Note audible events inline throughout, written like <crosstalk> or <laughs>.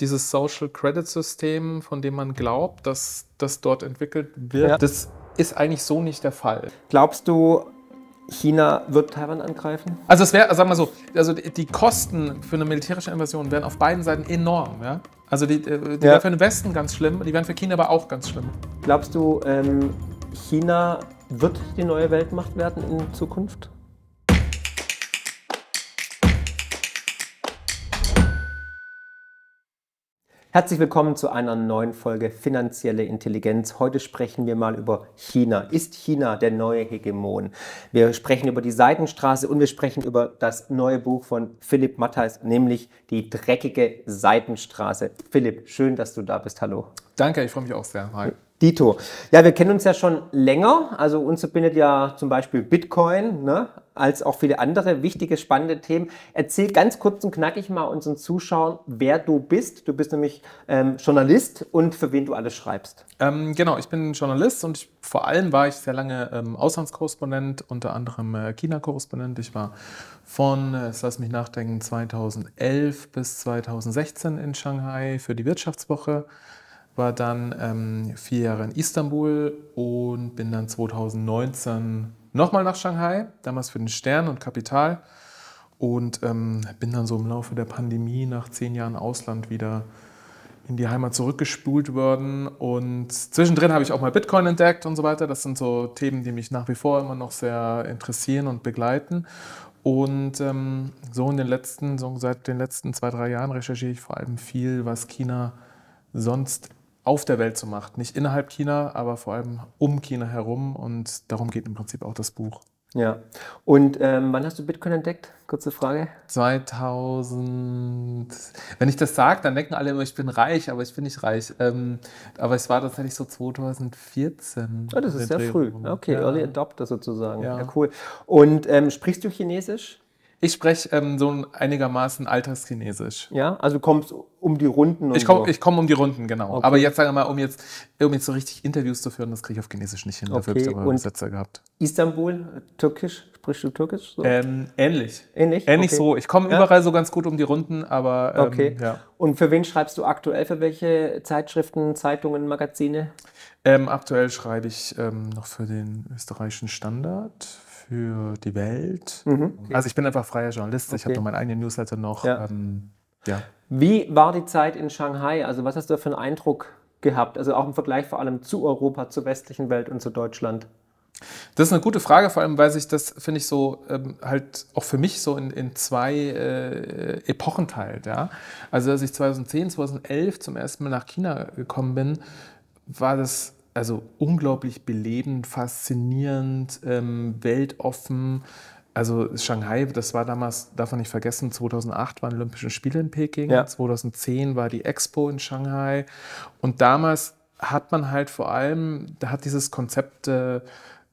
dieses Social Credit System, von dem man glaubt, dass das dort entwickelt wird, ja. das ist eigentlich so nicht der Fall. Glaubst du, China wird Taiwan angreifen? Also es wäre, sag mal so, also die Kosten für eine militärische Invasion wären auf beiden Seiten enorm. Ja? Also die, äh, die ja. wären für den Westen ganz schlimm, die wären für China aber auch ganz schlimm. Glaubst du, ähm, China wird die neue Weltmacht werden in Zukunft? Herzlich willkommen zu einer neuen Folge Finanzielle Intelligenz. Heute sprechen wir mal über China. Ist China der neue Hegemon? Wir sprechen über die Seitenstraße und wir sprechen über das neue Buch von Philipp Mattheis, nämlich die dreckige Seitenstraße. Philipp, schön, dass du da bist. Hallo. Danke, ich freue mich auch sehr. Hi. Dito. Ja, wir kennen uns ja schon länger. Also uns verbindet ja zum Beispiel Bitcoin. Ne? als auch viele andere wichtige, spannende Themen. Erzähl ganz kurz und knackig mal unseren Zuschauern, wer du bist. Du bist nämlich ähm, Journalist und für wen du alles schreibst. Ähm, genau, ich bin Journalist und ich, vor allem war ich sehr lange ähm, Auslandskorrespondent, unter anderem äh, China-Korrespondent. Ich war von, äh, lass mich nachdenken, 2011 bis 2016 in Shanghai für die Wirtschaftswoche war dann ähm, vier Jahre in Istanbul und bin dann 2019 nochmal nach Shanghai, damals für den Stern und Kapital. Und ähm, bin dann so im Laufe der Pandemie nach zehn Jahren Ausland wieder in die Heimat zurückgespult worden. Und zwischendrin habe ich auch mal Bitcoin entdeckt und so weiter. Das sind so Themen, die mich nach wie vor immer noch sehr interessieren und begleiten. Und ähm, so in den letzten, so seit den letzten zwei, drei Jahren recherchiere ich vor allem viel, was China sonst auf der Welt zu machen. Nicht innerhalb China, aber vor allem um China herum. Und darum geht im Prinzip auch das Buch. Ja. Und ähm, wann hast du Bitcoin entdeckt? Kurze Frage. 2000. Wenn ich das sage, dann denken alle immer, ich bin reich, aber ich bin nicht reich. Ähm, aber es war tatsächlich so 2014. Oh, das ist sehr Drehung. früh. Okay, ja. Early Adopter sozusagen. Ja, ja cool. Und ähm, sprichst du Chinesisch? Ich spreche ähm, so einigermaßen Alterschinesisch. Ja, also du kommst um die Runden und Ich komme so. Ich komm um die Runden, genau. Okay. Aber jetzt sage wir mal, um jetzt, um jetzt so richtig Interviews zu führen, das kriege ich auf Chinesisch nicht hin. Okay. Dafür habe ich aber Übersetzer gehabt. Istanbul, Türkisch, sprichst du Türkisch? So? Ähm, ähnlich. Ähnlich? Ähnlich okay. so. Ich komme ja? überall so ganz gut um die Runden, aber ähm, Okay. Ja. Und für wen schreibst du aktuell? Für welche Zeitschriften, Zeitungen, Magazine? Ähm, aktuell schreibe ich ähm, noch für den österreichischen Standard, für die Welt. Mhm. Also ich bin einfach freier Journalist, okay. ich habe noch meinen eigenen Newsletter noch. Ja. Ähm, ja. Wie war die Zeit in Shanghai? Also was hast du für einen Eindruck gehabt? Also auch im Vergleich vor allem zu Europa, zur westlichen Welt und zu Deutschland. Das ist eine gute Frage, vor allem, weil sich das, finde ich, so ähm, halt auch für mich so in, in zwei äh, Epochen teilt. Ja? Also, als ich 2010, 2011 zum ersten Mal nach China gekommen bin, war das also unglaublich belebend, faszinierend, ähm, weltoffen. Also Shanghai, das war damals, darf man nicht vergessen, 2008 waren Olympische Spiele in Peking, ja. 2010 war die Expo in Shanghai. Und damals hat man halt vor allem, da hat dieses Konzept äh,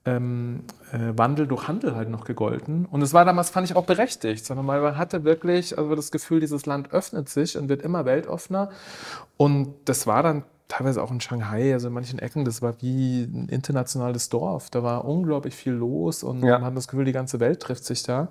ähm, äh, Wandel durch Handel halt noch gegolten. Und es war damals, fand ich, auch berechtigt, sondern man hatte wirklich also das Gefühl, dieses Land öffnet sich und wird immer weltoffener. Und das war dann teilweise auch in Shanghai, also in manchen Ecken, das war wie ein internationales Dorf. Da war unglaublich viel los und ja. man hat das Gefühl, die ganze Welt trifft sich da.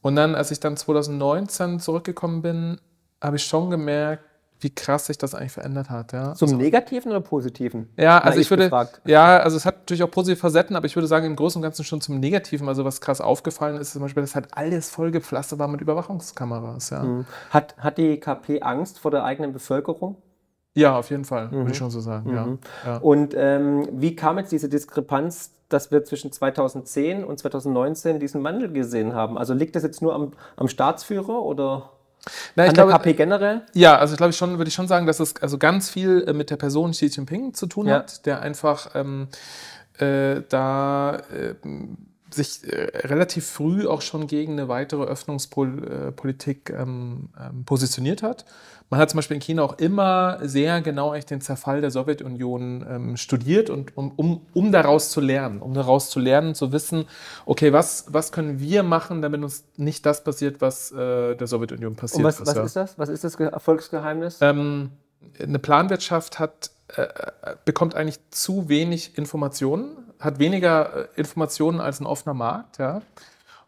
Und dann, als ich dann 2019 zurückgekommen bin, habe ich schon gemerkt, wie krass sich das eigentlich verändert hat. Ja. Zum also, Negativen oder Positiven? Ja, also ich würde, gefragt. ja, also es hat natürlich auch positive Facetten, aber ich würde sagen im Großen und Ganzen schon zum Negativen. Also was krass aufgefallen ist, ist zum Beispiel, dass halt alles vollgepflastert war mit Überwachungskameras. Ja. Hm. Hat, hat die KP Angst vor der eigenen Bevölkerung? Ja, auf jeden Fall, mhm. würde ich mhm. schon so sagen. Mhm. Ja. Und ähm, wie kam jetzt diese Diskrepanz, dass wir zwischen 2010 und 2019 diesen Wandel gesehen haben? Also liegt das jetzt nur am, am Staatsführer oder? Na, ich An glaube, KP generell? Ja, also ich glaube schon, würde ich schon sagen, dass es also ganz viel äh, mit der Person Xi Jinping zu tun ja. hat, der einfach ähm, äh, da äh, sich äh, relativ früh auch schon gegen eine weitere Öffnungspolitik äh, ähm, ähm, positioniert hat. Man hat zum Beispiel in China auch immer sehr genau eigentlich den Zerfall der Sowjetunion ähm, studiert, und, um, um, um daraus zu lernen, um daraus zu lernen, zu wissen, okay, was, was können wir machen, damit uns nicht das passiert, was äh, der Sowjetunion passiert und was, ist. Was ja. ist das? Was ist das Erfolgsgeheimnis? Ähm, eine Planwirtschaft hat, äh, äh bekommt eigentlich zu wenig Informationen hat weniger äh, Informationen als ein offener Markt. Ja.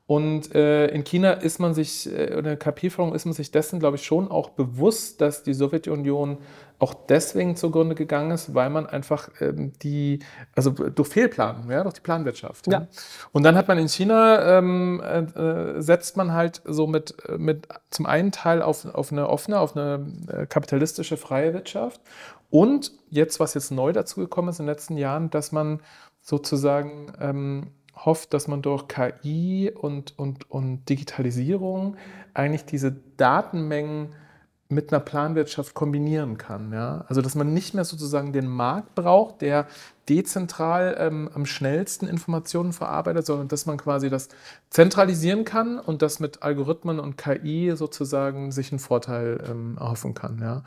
Und äh, in China ist man sich, äh, in der KP-Führung ist man sich dessen, glaube ich, schon auch bewusst, dass die Sowjetunion auch deswegen zugrunde gegangen ist, weil man einfach ähm, die, also durch Fehlplanung, ja, durch die Planwirtschaft. Ja. ja. Und dann hat man in China, ähm, äh, äh setzt man halt so mit, mit zum einen Teil auf, auf eine offene, auf eine kapitalistische freie Wirtschaft. Und jetzt, was jetzt neu dazu gekommen ist in den letzten Jahren, dass man sozusagen ähm, hofft, dass man durch KI und, und, und Digitalisierung eigentlich diese Datenmengen mit einer Planwirtschaft kombinieren kann. Ja? Also dass man nicht mehr sozusagen den Markt braucht, der dezentral ähm, am schnellsten Informationen verarbeitet, sondern dass man quasi das zentralisieren kann und das mit Algorithmen und KI sozusagen sich einen Vorteil ähm, erhoffen kann. Ja.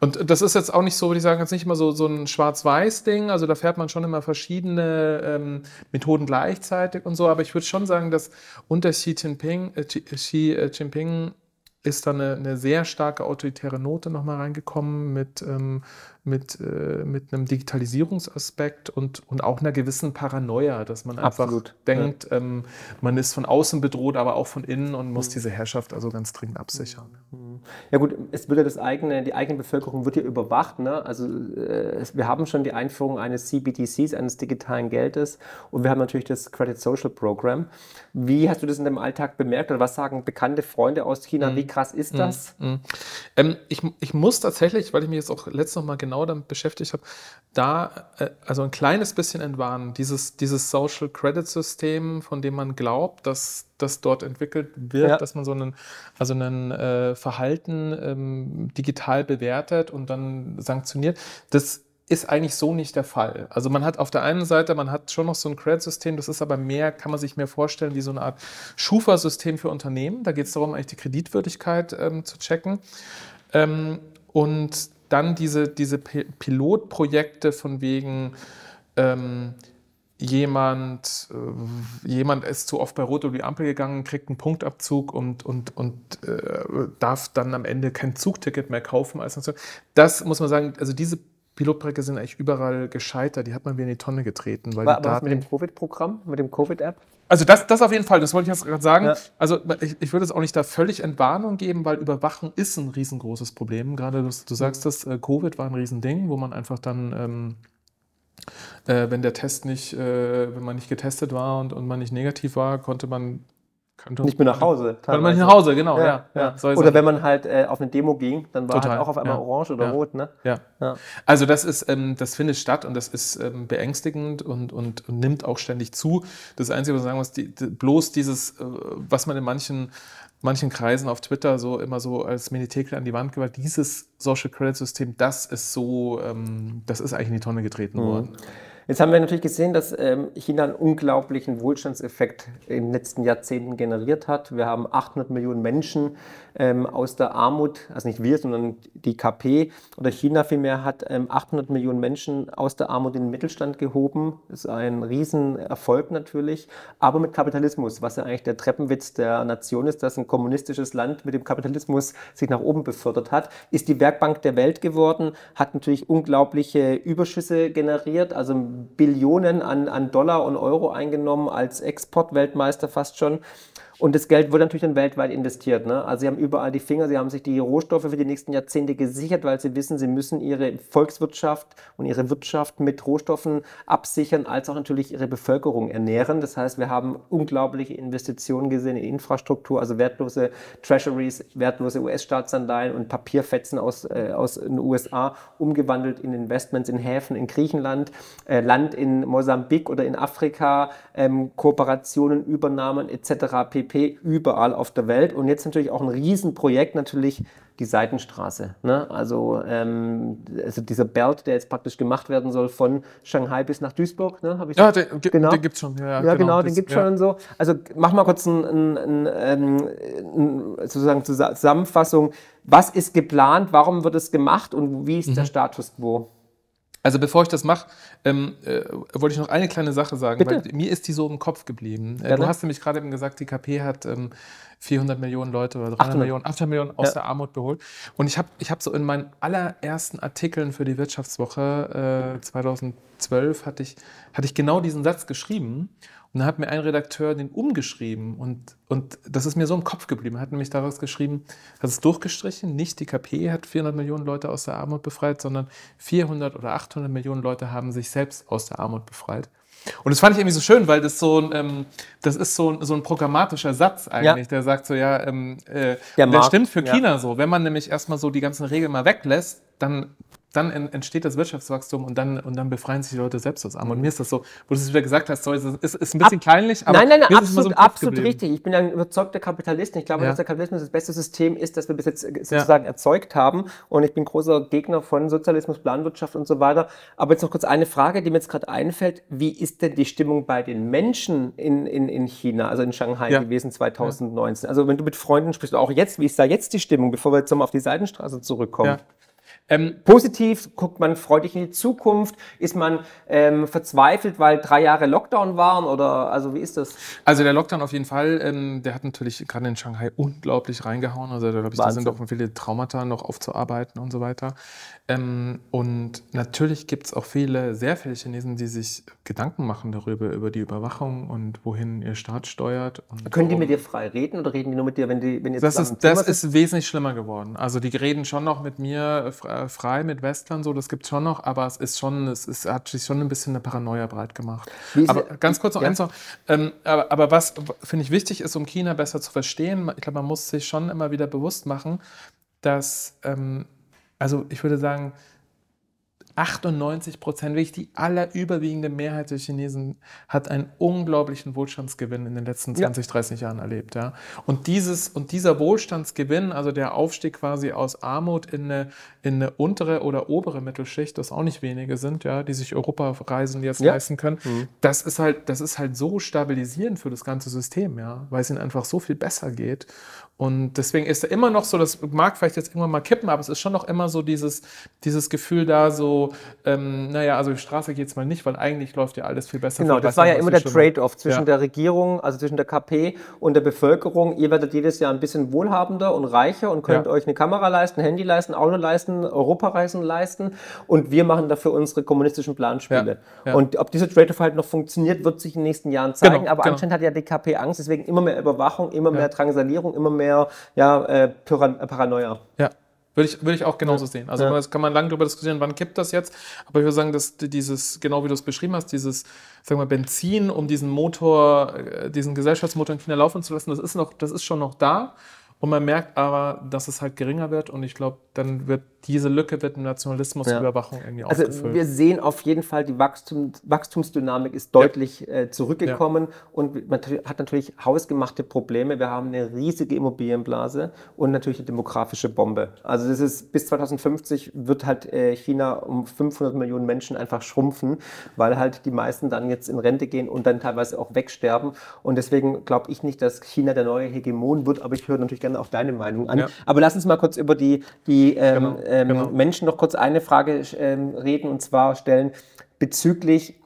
Und das ist jetzt auch nicht so, würde ich sagen, jetzt nicht immer so, so ein Schwarz-Weiß-Ding. Also da fährt man schon immer verschiedene ähm, Methoden gleichzeitig und so. Aber ich würde schon sagen, dass unter Xi Jinping, äh, Xi äh, äh, Jinping ist da eine, eine, sehr starke autoritäre Note nochmal reingekommen mit ähm, mit, äh, mit einem Digitalisierungsaspekt und, und auch einer gewissen Paranoia, dass man einfach Absolut, denkt, ja. ähm, man ist von außen bedroht, aber auch von innen und muss mhm. diese Herrschaft also ganz dringend absichern. Mhm. Ja gut, es wird ja das eigene, die eigene Bevölkerung wird ja überwacht. Ne? Also äh, wir haben schon die Einführung eines CBDCs, eines digitalen Geldes und wir haben natürlich das Credit Social Program. Wie hast du das in deinem Alltag bemerkt oder was sagen bekannte Freunde aus China? Mhm. Wie krass ist mhm. das? Mhm. Ähm, ich, ich muss tatsächlich, weil ich mir jetzt auch letztes noch mal genau genau damit beschäftigt habe, da äh, also ein kleines bisschen entwarnen. Dieses, dieses Social Credit System, von dem man glaubt, dass das dort entwickelt wird, ja. dass man so einen, also einen äh, Verhalten ähm, digital bewertet und dann sanktioniert, das ist eigentlich so nicht der Fall. Also man hat auf der einen Seite, man hat schon noch so ein Credit-System, das ist aber mehr, kann man sich mehr vorstellen, wie so eine Art Schufa-System für Unternehmen. Da geht es darum, eigentlich die Kreditwürdigkeit ähm, zu checken. Ähm, und dann diese, diese Pilotprojekte von wegen ähm, jemand, äh, jemand ist zu oft bei Rot über die Ampel gegangen, kriegt einen Punktabzug und, und, und äh, darf dann am Ende kein Zugticket mehr kaufen. Als das muss man sagen, also diese Pilotprojekte sind eigentlich überall gescheitert, die hat man wieder in die Tonne getreten. Weil War, die Daten, was mit dem Covid-Programm, mit dem Covid-App? Also das, das auf jeden Fall, das wollte ich jetzt gerade sagen. Ja. Also ich, ich würde es auch nicht da völlig Entwarnung geben, weil Überwachung ist ein riesengroßes Problem. Gerade du, du sagst, mhm. das, äh, Covid war ein Riesending, wo man einfach dann, ähm, äh, wenn der Test nicht, äh, wenn man nicht getestet war und, und man nicht negativ war, konnte man nicht mehr nach Hause. Weil man nicht nach Hause, genau, ja. ja, ja. ja. oder wenn man halt äh, auf eine Demo ging, dann war Total. halt auch auf einmal orange oder rot, ne? Ja. Also das ist, ähm, das findet statt und das ist ähm, beängstigend und, und, und, nimmt auch ständig zu. Das Einzige, was man sagen muss, die, die, bloß dieses, äh, was man in manchen manchen Kreisen auf Twitter so immer so als Minitekel an die Wand gewandt, dieses Social Credit System, das ist so, ähm, das ist eigentlich in die Tonne getreten mhm. worden. Jetzt haben wir natürlich gesehen, dass ähm, China einen unglaublichen Wohlstandseffekt in den letzten Jahrzehnten generiert hat. Wir haben 800 Millionen Menschen ähm, aus der Armut, also nicht wir, sondern die KP oder China vielmehr hat 800 ähm, Millionen Menschen aus der Armut in den Mittelstand gehoben. Das ist ein Riesenerfolg natürlich, aber mit Kapitalismus, was ja eigentlich der Treppenwitz der Nation ist, dass ein kommunistisches Land mit dem Kapitalismus sich nach oben befördert hat, ist die Werkbank der Welt geworden, hat natürlich unglaubliche Überschüsse generiert, also Billionen an, an Dollar und Euro eingenommen, als Exportweltmeister fast schon. Und das Geld wird natürlich dann weltweit investiert. Ne? Also sie haben überall die Finger, sie haben sich die Rohstoffe für die nächsten Jahrzehnte gesichert, weil sie wissen, sie müssen ihre Volkswirtschaft und ihre Wirtschaft mit Rohstoffen absichern, als auch natürlich ihre Bevölkerung ernähren. Das heißt, wir haben unglaubliche Investitionen gesehen in Infrastruktur, also wertlose Treasuries, wertlose US-Staatsanleihen und Papierfetzen aus, äh, aus den USA umgewandelt in Investments in Häfen in Griechenland, äh, Land in Mosambik oder in Afrika, ähm, Kooperationen, Übernahmen etc. pp pp. überall auf der Welt. Und jetzt natürlich auch ein Riesenprojekt natürlich die Seitenstraße. Ne? Also, ähm, also dieser Belt, der jetzt praktisch gemacht werden soll von Shanghai bis nach Duisburg, ne? habe ich Ja, den, genau. den gibt's schon. Ja, ja, ja genau, genau, den gibt's ja. schon so. Also mach mal kurz ein, ein, ein, ähm, sozusagen Zusammenfassung. Was ist geplant? Warum wird es gemacht? Und wie ist mhm. der Status quo? Also bevor ich das mache, ähm, äh, wollte ich noch eine kleine Sache sagen, Bitte? weil mir ist die so im Kopf geblieben. Äh, du hast nämlich gerade eben gesagt, die KP hat ähm, 400 Millionen Leute oder 300 800. Millionen, 800 Millionen aus ja. der Armut geholt. Und ich habe ich hab so in meinen allerersten Artikeln für die Wirtschaftswoche äh, 2012 hatte ich, hatte ich genau diesen Satz geschrieben und da hat mir ein Redakteur den umgeschrieben und, und das ist mir so im Kopf geblieben. Er hat nämlich daraus geschrieben, hat es durchgestrichen, nicht die KP hat 400 Millionen Leute aus der Armut befreit, sondern 400 oder 800 Millionen Leute haben sich selbst aus der Armut befreit. Und das fand ich irgendwie so schön, weil das so ein, ähm, das ist so ein, so ein programmatischer Satz eigentlich, ja. der sagt so, ja, ähm, äh, der, der Markt, stimmt für ja. China so. Wenn man nämlich erstmal so die ganzen Regeln mal weglässt, dann dann entsteht das Wirtschaftswachstum und dann, und dann befreien sich die Leute selbst aus Armut. Und mhm. mir ist das so, wo du es wieder gesagt hast, sorry, ist, ist ein bisschen Ab, kleinlich, aber. Nein, nein, nein absolut, so absolut richtig. Ich bin ein überzeugter Kapitalist ich glaube, ja. dass der Kapitalismus das beste System ist, das wir bis jetzt äh, sozusagen ja. erzeugt haben. Und ich bin großer Gegner von Sozialismus, Planwirtschaft und so weiter. Aber jetzt noch kurz eine Frage, die mir jetzt gerade einfällt. Wie ist denn die Stimmung bei den Menschen in, in, in China, also in Shanghai ja. gewesen 2019? Also, wenn du mit Freunden sprichst, auch jetzt, wie ist da jetzt die Stimmung, bevor wir jetzt nochmal auf die Seitenstraße zurückkommen? Ja. Ähm, positiv guckt man freudig in die Zukunft. Ist man ähm, verzweifelt, weil drei Jahre Lockdown waren oder also wie ist das? Also der Lockdown auf jeden Fall, ähm, der hat natürlich gerade in Shanghai unglaublich reingehauen. Also da glaube ich, Wahnsinn. da sind auch viele Traumata noch aufzuarbeiten und so weiter. Ähm, und natürlich gibt es auch viele, sehr viele Chinesen, die sich Gedanken machen darüber, über die Überwachung und wohin ihr Staat steuert. Können die mit dir frei reden oder reden die nur mit dir, wenn, die, wenn ihr das ist, Das ist wesentlich schlimmer geworden. Also die reden schon noch mit mir frei äh, äh, frei mit Western, so, das gibt schon noch, aber es ist schon, es ist, hat sich schon ein bisschen eine Paranoia breit gemacht. Diese, aber ganz kurz noch ja. eins noch. Ähm, aber, aber was, finde ich, wichtig ist, um China besser zu verstehen, ich glaube, man muss sich schon immer wieder bewusst machen, dass, ähm, also ich würde sagen, 98 Prozent, wirklich die allerüberwiegende Mehrheit der Chinesen hat einen unglaublichen Wohlstandsgewinn in den letzten 20, ja. 30 Jahren erlebt. Ja. Und, dieses, und dieser Wohlstandsgewinn, also der Aufstieg quasi aus Armut in eine, in eine untere oder obere Mittelschicht, das auch nicht wenige sind, ja, die sich Europareisen jetzt ja. leisten können, mhm. das, ist halt, das ist halt so stabilisierend für das ganze System, ja, weil es ihnen einfach so viel besser geht. Und deswegen ist da immer noch so, das mag vielleicht jetzt irgendwann mal kippen, aber es ist schon noch immer so dieses, dieses Gefühl da, so, ähm, naja, also die Straße geht es mal nicht, weil eigentlich läuft ja alles viel besser. Genau, das war ja immer der Trade-off zwischen ja. der Regierung, also zwischen der KP und der Bevölkerung. Ihr werdet jedes Jahr ein bisschen wohlhabender und reicher und könnt ja. euch eine Kamera leisten, Handy leisten, Auto leisten, Europareisen leisten und wir machen dafür unsere kommunistischen Planspiele. Ja. Und ob dieser Trade-off halt noch funktioniert, wird sich in den nächsten Jahren zeigen, genau, aber genau. anscheinend hat ja die KP Angst, deswegen immer mehr Überwachung, immer mehr Drangsalierung, immer mehr eher ja, äh, äh, Paranoia. Ja. Würde ich, würde ich auch genauso ja. sehen. Also ja. kann man lange darüber diskutieren, wann kippt das jetzt. Aber ich würde sagen, dass dieses, genau wie du es beschrieben hast, dieses sagen wir, Benzin, um diesen Motor, äh, diesen Gesellschaftsmotor in China laufen zu lassen, das ist, noch, das ist schon noch da. Und man merkt aber, dass es halt geringer wird. Und ich glaube, dann wird diese Lücke wird mit Nationalismusüberwachung ja. irgendwie also aufgefüllt. Wir sehen auf jeden Fall, die Wachstum, Wachstumsdynamik ist deutlich ja. äh, zurückgekommen ja. und man hat natürlich hausgemachte Probleme. Wir haben eine riesige Immobilienblase und natürlich eine demografische Bombe. Also das ist bis 2050 wird halt äh, China um 500 Millionen Menschen einfach schrumpfen, weil halt die meisten dann jetzt in Rente gehen und dann teilweise auch wegsterben. Und deswegen glaube ich nicht, dass China der neue Hegemon wird, aber ich höre natürlich gerne auch deine Meinung an. Aber lass uns mal kurz über die, die ähm, genau äh, ähm, genau. Menschen noch kurz eine Frage ähm, reden und zwar stellen bezüglich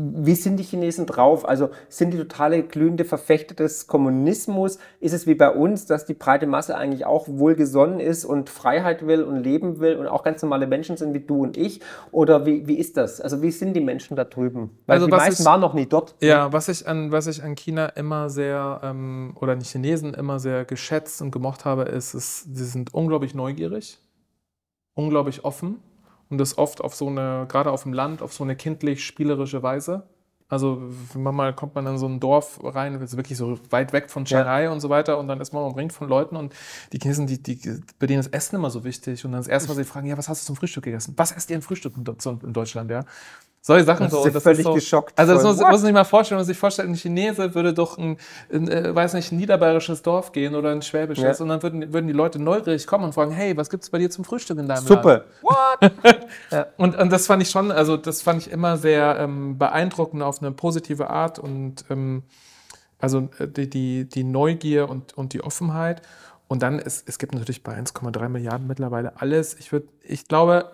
wie sind die Chinesen drauf? Also sind die totale glühende Verfechter des Kommunismus? Ist es wie bei uns, dass die breite Masse eigentlich auch wohlgesonnen ist und Freiheit will und leben will und auch ganz normale Menschen sind wie du und ich? Oder wie, wie ist das? Also wie sind die Menschen da drüben? Weil also die meisten ich, waren noch nie dort. Ja, was ich an, was ich an China immer sehr, ähm, oder an Chinesen immer sehr geschätzt und gemocht habe, ist, ist, sie sind unglaublich neugierig unglaublich offen und das oft auf so eine, gerade auf dem Land, auf so eine kindlich-spielerische Weise. Also manchmal kommt man in so ein Dorf rein, wirklich so weit weg von Shanghai ja. und so weiter und dann ist man umringt von Leuten und die Chinesen, die, die, bei denen ist Essen immer so wichtig und dann das erste Mal, sie fragen, ja, was hast du zum Frühstück gegessen? Was esst ihr im Frühstück in Deutschland, ja? Solche Sachen das so. Und das völlig ist so, geschockt. Also das muss, muss man sich mal vorstellen, man sich vorstellen, ein Chinese würde doch ein, ein, ein, äh, weiß nicht, ein niederbayerisches Dorf gehen oder ein schwäbisches ja. und dann würden, würden die Leute neugierig kommen und fragen, hey, was gibt es bei dir zum Frühstück in deinem Suppe. Laden? What? <laughs> ja. und, und das fand ich schon, also das fand ich immer sehr ähm, beeindruckend auf eine positive Art und ähm, also äh, die, die, die Neugier und, und die Offenheit. Und dann, es, es gibt natürlich bei 1,3 Milliarden mittlerweile alles. Ich, würd, ich glaube,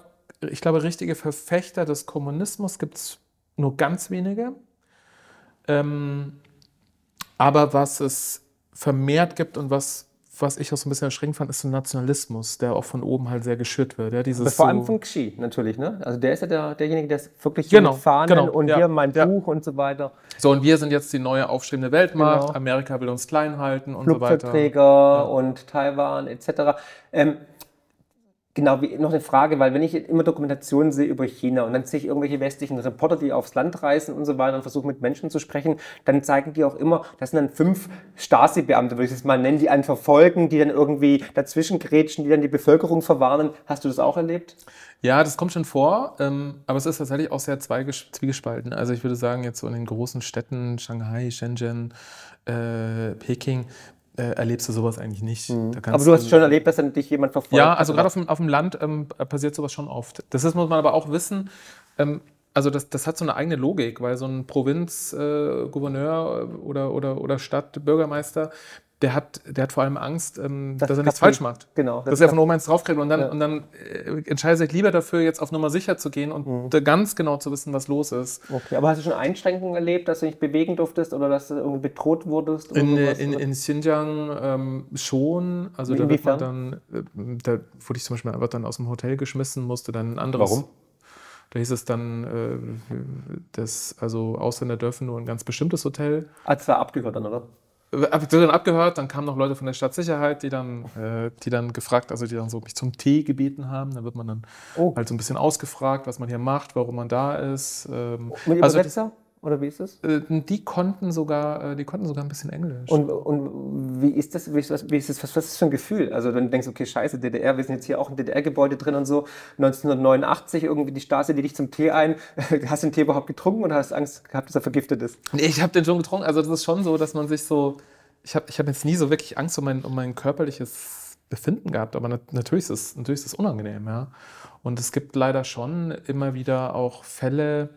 ich glaube, richtige Verfechter des Kommunismus gibt es nur ganz wenige. Ähm, aber was es vermehrt gibt und was, was ich auch so ein bisschen erschreckend fand, ist so Nationalismus, der auch von oben halt sehr geschürt wird. Ja, dieses vor allem so von Xi natürlich, ne? Also der ist ja der, derjenige, der ist wirklich genau, mit Fahnen genau, und ja, hier mein ja. Buch und so weiter. So, und wir sind jetzt die neue aufstrebende Weltmacht, genau. Amerika will uns klein halten und so weiter. Flugzeugträger ja. und Taiwan etc. Ähm, Genau, wie, noch eine Frage, weil wenn ich immer Dokumentationen sehe über China und dann sehe ich irgendwelche westlichen Reporter, die aufs Land reisen und so weiter und versuchen mit Menschen zu sprechen, dann zeigen die auch immer, das sind dann fünf Stasi-Beamte, würde ich es mal nennen, die einen verfolgen, die dann irgendwie dazwischen grätschen, die dann die Bevölkerung verwarnen. Hast du das auch erlebt? Ja, das kommt schon vor, ähm, aber es ist tatsächlich auch sehr zwiegespalten. Also ich würde sagen, jetzt so in den großen Städten, Shanghai, Shenzhen, äh, Peking, äh, erlebst du sowas eigentlich nicht. Mhm. aber du hast schon erlebt, dass dann dich jemand verfolgt? Ja, also gerade auf dem, auf dem Land ähm, passiert sowas schon oft. Das ist, muss man aber auch wissen, ähm, also das, das hat so eine eigene Logik, weil so ein Provinzgouverneur äh, äh, oder, oder, oder Stadtbürgermeister, der hat, der hat vor allem Angst, ähm, das dass er nichts falsch macht. Genau. Das dass er von oben eins draufkriegt. Und dann, ja. und dann äh, entscheidet sich lieber dafür, jetzt auf Nummer sicher zu gehen und mhm. ganz genau zu wissen, was los ist. Okay, aber hast du schon Einschränkungen erlebt, dass du nicht bewegen durftest oder dass du irgendwie bedroht wurdest? In, sowas, in, in, Xinjiang ähm, schon. Also da, dann, äh, da wurde ich zum Beispiel einfach dann aus dem Hotel geschmissen, musste dann ein anderes. Warum? Da hieß es dann, äh, dass also Ausländer dürfen nur ein ganz bestimmtes Hotel. Ah, das war abgehört dann, oder? Hab dann abgehört, dann kamen noch Leute von der Stadtsicherheit, die dann, äh, die dann gefragt, also die dann so mich zum Tee gebeten haben. Da wird man dann oh. halt so ein bisschen ausgefragt, was man hier macht, warum man da ist. Ähm, Mit also, Übersetzer? Oder wie ist das? Äh, die konnten sogar, äh, die konnten sogar ein bisschen Englisch. Und, und wie ist das, wie ist das, wie ist das was, was ist das für ein Gefühl? Also wenn du denkst, okay, scheiße, DDR, wir sind jetzt hier auch im DDR-Gebäude drin und so, 1989 irgendwie die Straße, die dich zum Tee ein, <laughs> hast du den Tee überhaupt getrunken oder hast du Angst gehabt, dass er vergiftet ist? Nee, ich habe den schon getrunken. Also das ist schon so, dass man sich so, ich habe ich hab jetzt nie so wirklich Angst um mein, um mein körperliches Befinden gehabt, aber natürlich ist es, natürlich unangenehm, ja. Und es gibt leider schon immer wieder auch Fälle,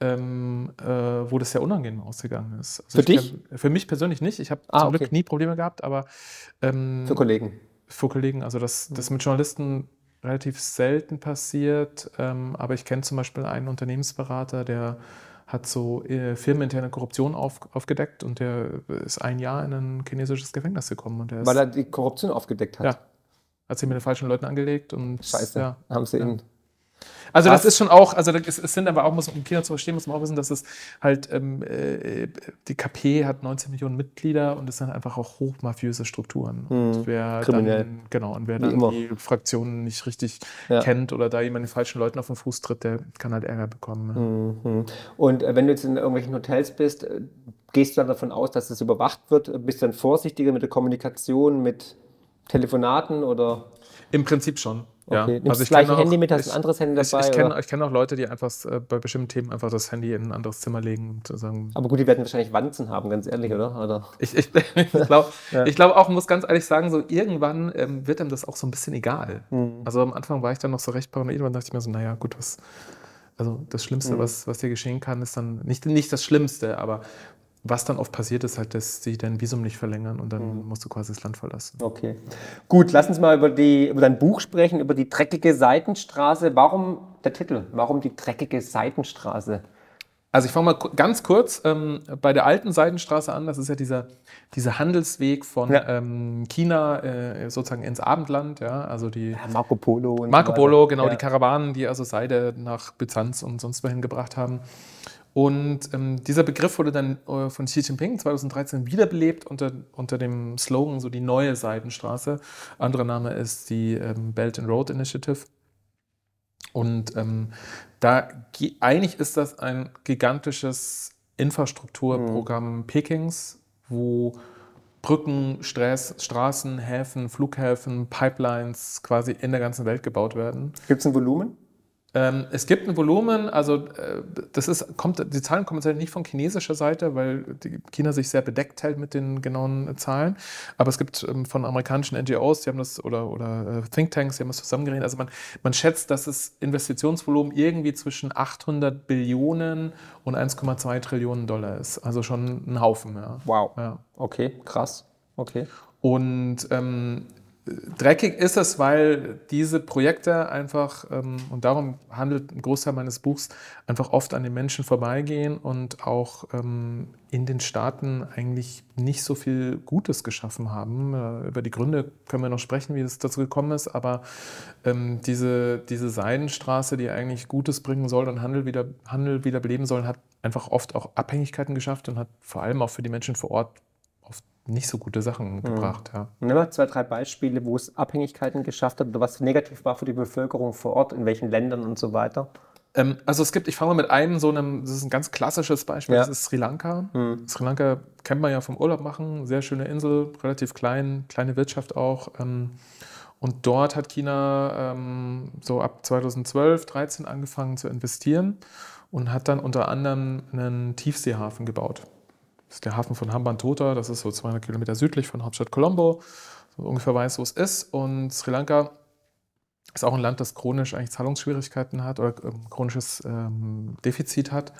ähm, äh, wo das sehr unangenehm ausgegangen ist. Also für dich? Äh, für mich persönlich nicht. Ich habe ah, zum okay. Glück nie Probleme gehabt, aber ähm, für Kollegen. Für Kollegen. Also das, hm. das mit Journalisten relativ selten passiert. Ähm, aber ich kenne zum Beispiel einen Unternehmensberater, der hat so äh, firmeninterne Korruption auf, aufgedeckt und der ist ein Jahr in ein chinesisches Gefängnis gekommen. Und Weil ist, er die Korruption aufgedeckt hat. Ja. Hat sich mit den falschen Leuten angelegt und. Scheiße. Ja, haben sie ja. ihn also das, das ist schon auch, also es, sind aber auch, muss, um Kinder zu verstehen, muss man auch wissen, dass es halt, ähm, äh, die KP hat 19 Millionen Mitglieder und es sind einfach auch hochmafiöse Strukturen. Mhm. Und hm. wer Kriminell. Dann, genau, und wer Wie dann immer. die Fraktionen nicht richtig ja. kennt oder da jemand den falschen Leuten auf den Fuß tritt, der kann halt Ärger bekommen. Ne? Mhm. Und äh, wenn du jetzt in irgendwelchen Hotels bist, äh, gehst du dann davon aus, dass das überwacht wird? Bist du dann vorsichtiger mit der Kommunikation, mit Telefonaten oder? Im Prinzip schon. Okay. Ja. Nimmst also ich das gleiche auch, Handy mit, hast ich, ein anderes Handy dabei? Ich, ich kenne kenn auch Leute, die einfach äh, bei bestimmten Themen einfach das Handy in ein anderes Zimmer legen und sagen. Aber gut, die werden wahrscheinlich Wanzen haben, ganz ehrlich, oder? oder? <laughs> Ich, ich, ich glaube <laughs> ja. glaub auch, muss ganz ehrlich sagen, so irgendwann ähm, wird einem das auch so ein bisschen egal. Mhm. Also am Anfang war ich dann noch so recht paranoid und dachte ich mir so, naja, gut, was. Also das Schlimmste, mhm. was, was dir geschehen kann, ist dann nicht, nicht das Schlimmste, aber was dann oft passiert ist, halt, dass sie dein Visum nicht verlängern und dann mhm. musst du quasi das Land verlassen. Okay. Gut, lass uns mal über, die, über dein Buch sprechen, über die dreckige Seitenstraße. Warum der Titel? Warum die dreckige Seitenstraße? Also ich fange mal ganz kurz ähm, bei der alten Seidenstraße an. Das ist ja dieser, dieser Handelsweg von ja. ähm, China äh, sozusagen ins Abendland. Ja? Also die ja, Marco Polo. Und Marco Polo, genau, ja. die Karawanen, die also Seide nach Byzanz und sonst wohin gebracht haben. Und ähm, dieser Begriff wurde dann äh, von Xi Jinping 2013 wiederbelebt unter, unter dem Slogan, so die neue Seidenstraße. Anderer Name ist die ähm, Belt and Road Initiative. Und ähm, da eigentlich ist das ein gigantisches Infrastrukturprogramm mhm. Pekings, wo Brücken, Stress, Straßen, Häfen, Flughäfen, Pipelines quasi in der ganzen Welt gebaut werden. Gibt es ein Volumen? Ähm, es gibt ein Volumen, also äh, das ist, kommt, die Zahlen kommen tatsächlich nicht von chinesischer Seite, weil China sich sehr bedeckt hält mit den genauen Zahlen. Aber es gibt ähm, von amerikanischen NGOs, die haben das, oder, oder äh, Thinktanks, die haben das zusammengeredet. Also man, man schätzt, dass das Investitionsvolumen irgendwie zwischen 800 Billionen und 1,2 Trillionen Dollar ist. Also schon ein Haufen. Ja. Wow. Ja. Okay, krass. Okay. Und ähm, Dreckig ist es, weil diese Projekte einfach, ähm, und darum handelt ein Großteil meines Buchs, einfach oft an den Menschen vorbeigehen und auch ähm, in den Staaten eigentlich nicht so viel Gutes geschaffen haben. Äh, über die Gründe können wir noch sprechen, wie es dazu gekommen ist, aber ähm, diese, diese Seidenstraße, die eigentlich Gutes bringen soll und Handel wieder, Handel wieder beleben soll, hat einfach oft auch Abhängigkeiten geschafft und hat vor allem auch für die Menschen vor Ort nicht so gute Sachen mhm. gebracht. Mhm. Ja. Nimm mal zwei, drei Beispiele, wo es Abhängigkeiten geschafft hat oder was negativ war für die Bevölkerung vor Ort, in welchen Ländern und so weiter. Ähm, also es gibt, ich fange mal mit einem so einem, das ist ein ganz klassisches Beispiel, ja. das ist Sri Lanka. Mhm. Sri Lanka kennt man ja vom Urlaub machen, sehr schöne Insel, relativ klein, kleine Wirtschaft auch. Ähm, und dort hat China ähm, so ab 2012, 2013 angefangen zu investieren und hat dann unter anderem einen Tiefseehafen gebaut. Das ist der Hafen von Hambantota, das ist so 200 Kilometer südlich von Hauptstadt Colombo. So ungefähr weiß, wo es ist. Und Sri Lanka ist auch ein Land, das chronisch eigentlich Zahlungsschwierigkeiten hat oder ähm, chronisches ähm, Defizit hat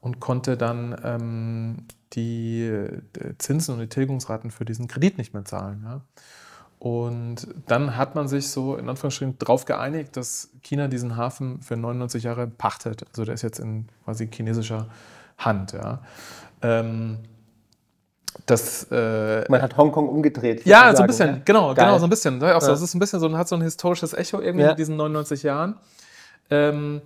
und konnte dann ähm, die äh, Zinsen und die Tilgungsraten für diesen Kredit nicht mehr zahlen. Ja? Und dann hat man sich so in Anführungsstrichen darauf geeinigt, dass China diesen Hafen für 99 Jahre pachtet. Also der ist jetzt in quasi chinesischer Hand. Ja? Ähm, das, äh, Man hat Hongkong umgedreht. Ja, ne? genau, genau, so ein bisschen, ne, ja? genau, Geil. genau, so ein bisschen. Das ist ein bisschen so, hat so ein historisches Echo irgendwie ja. in diesen 99 Jahren. Ähm,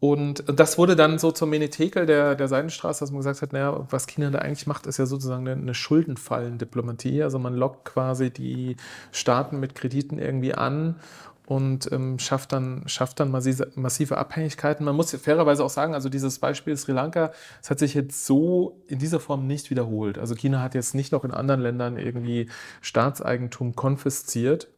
und das wurde dann so zur Menetekel der, der Seidenstraße, dass man gesagt hat, naja, was China da eigentlich macht, ist ja sozusagen eine, eine Schuldenfallendiplomatie. Also man lockt quasi die Staaten mit Krediten irgendwie an und ähm, schafft dann, schafft dann massive, Abhängigkeiten. Man muss fairerweise auch sagen, also dieses Beispiel Sri Lanka, es hat sich jetzt so in dieser Form nicht wiederholt. Also China hat jetzt nicht noch in anderen Ländern irgendwie Staatseigentum konfisziert.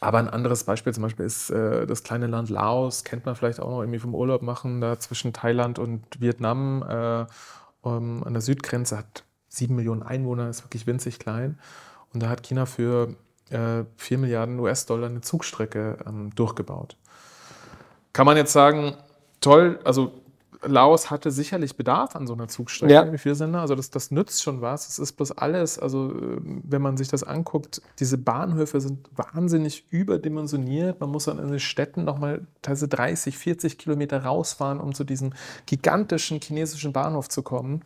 Aber ein anderes Beispiel zum Beispiel ist äh, das kleine Land Laos, kennt man vielleicht auch noch irgendwie vom Urlaub machen, da zwischen Thailand und Vietnam äh, um, ähm, an der Südgrenze hat sieben Millionen Einwohner, ist wirklich winzig klein. Und da hat China für 4 äh, Milliarden US-Dollar eine Zugstrecke ähm, durchgebaut. Kann man jetzt sagen, toll, also Laos hatte sicherlich Bedarf an so einer Zugstrecke, ja. wie viele sind da? Also das, das nützt schon was. Es ist bloß alles, also äh, wenn man sich das anguckt, diese Bahnhöfe sind wahnsinnig überdimensioniert. Man muss dann in den Städten nochmal teilweise 30, 40 Kilometer rausfahren, um zu diesem gigantischen chinesischen Bahnhof zu kommen.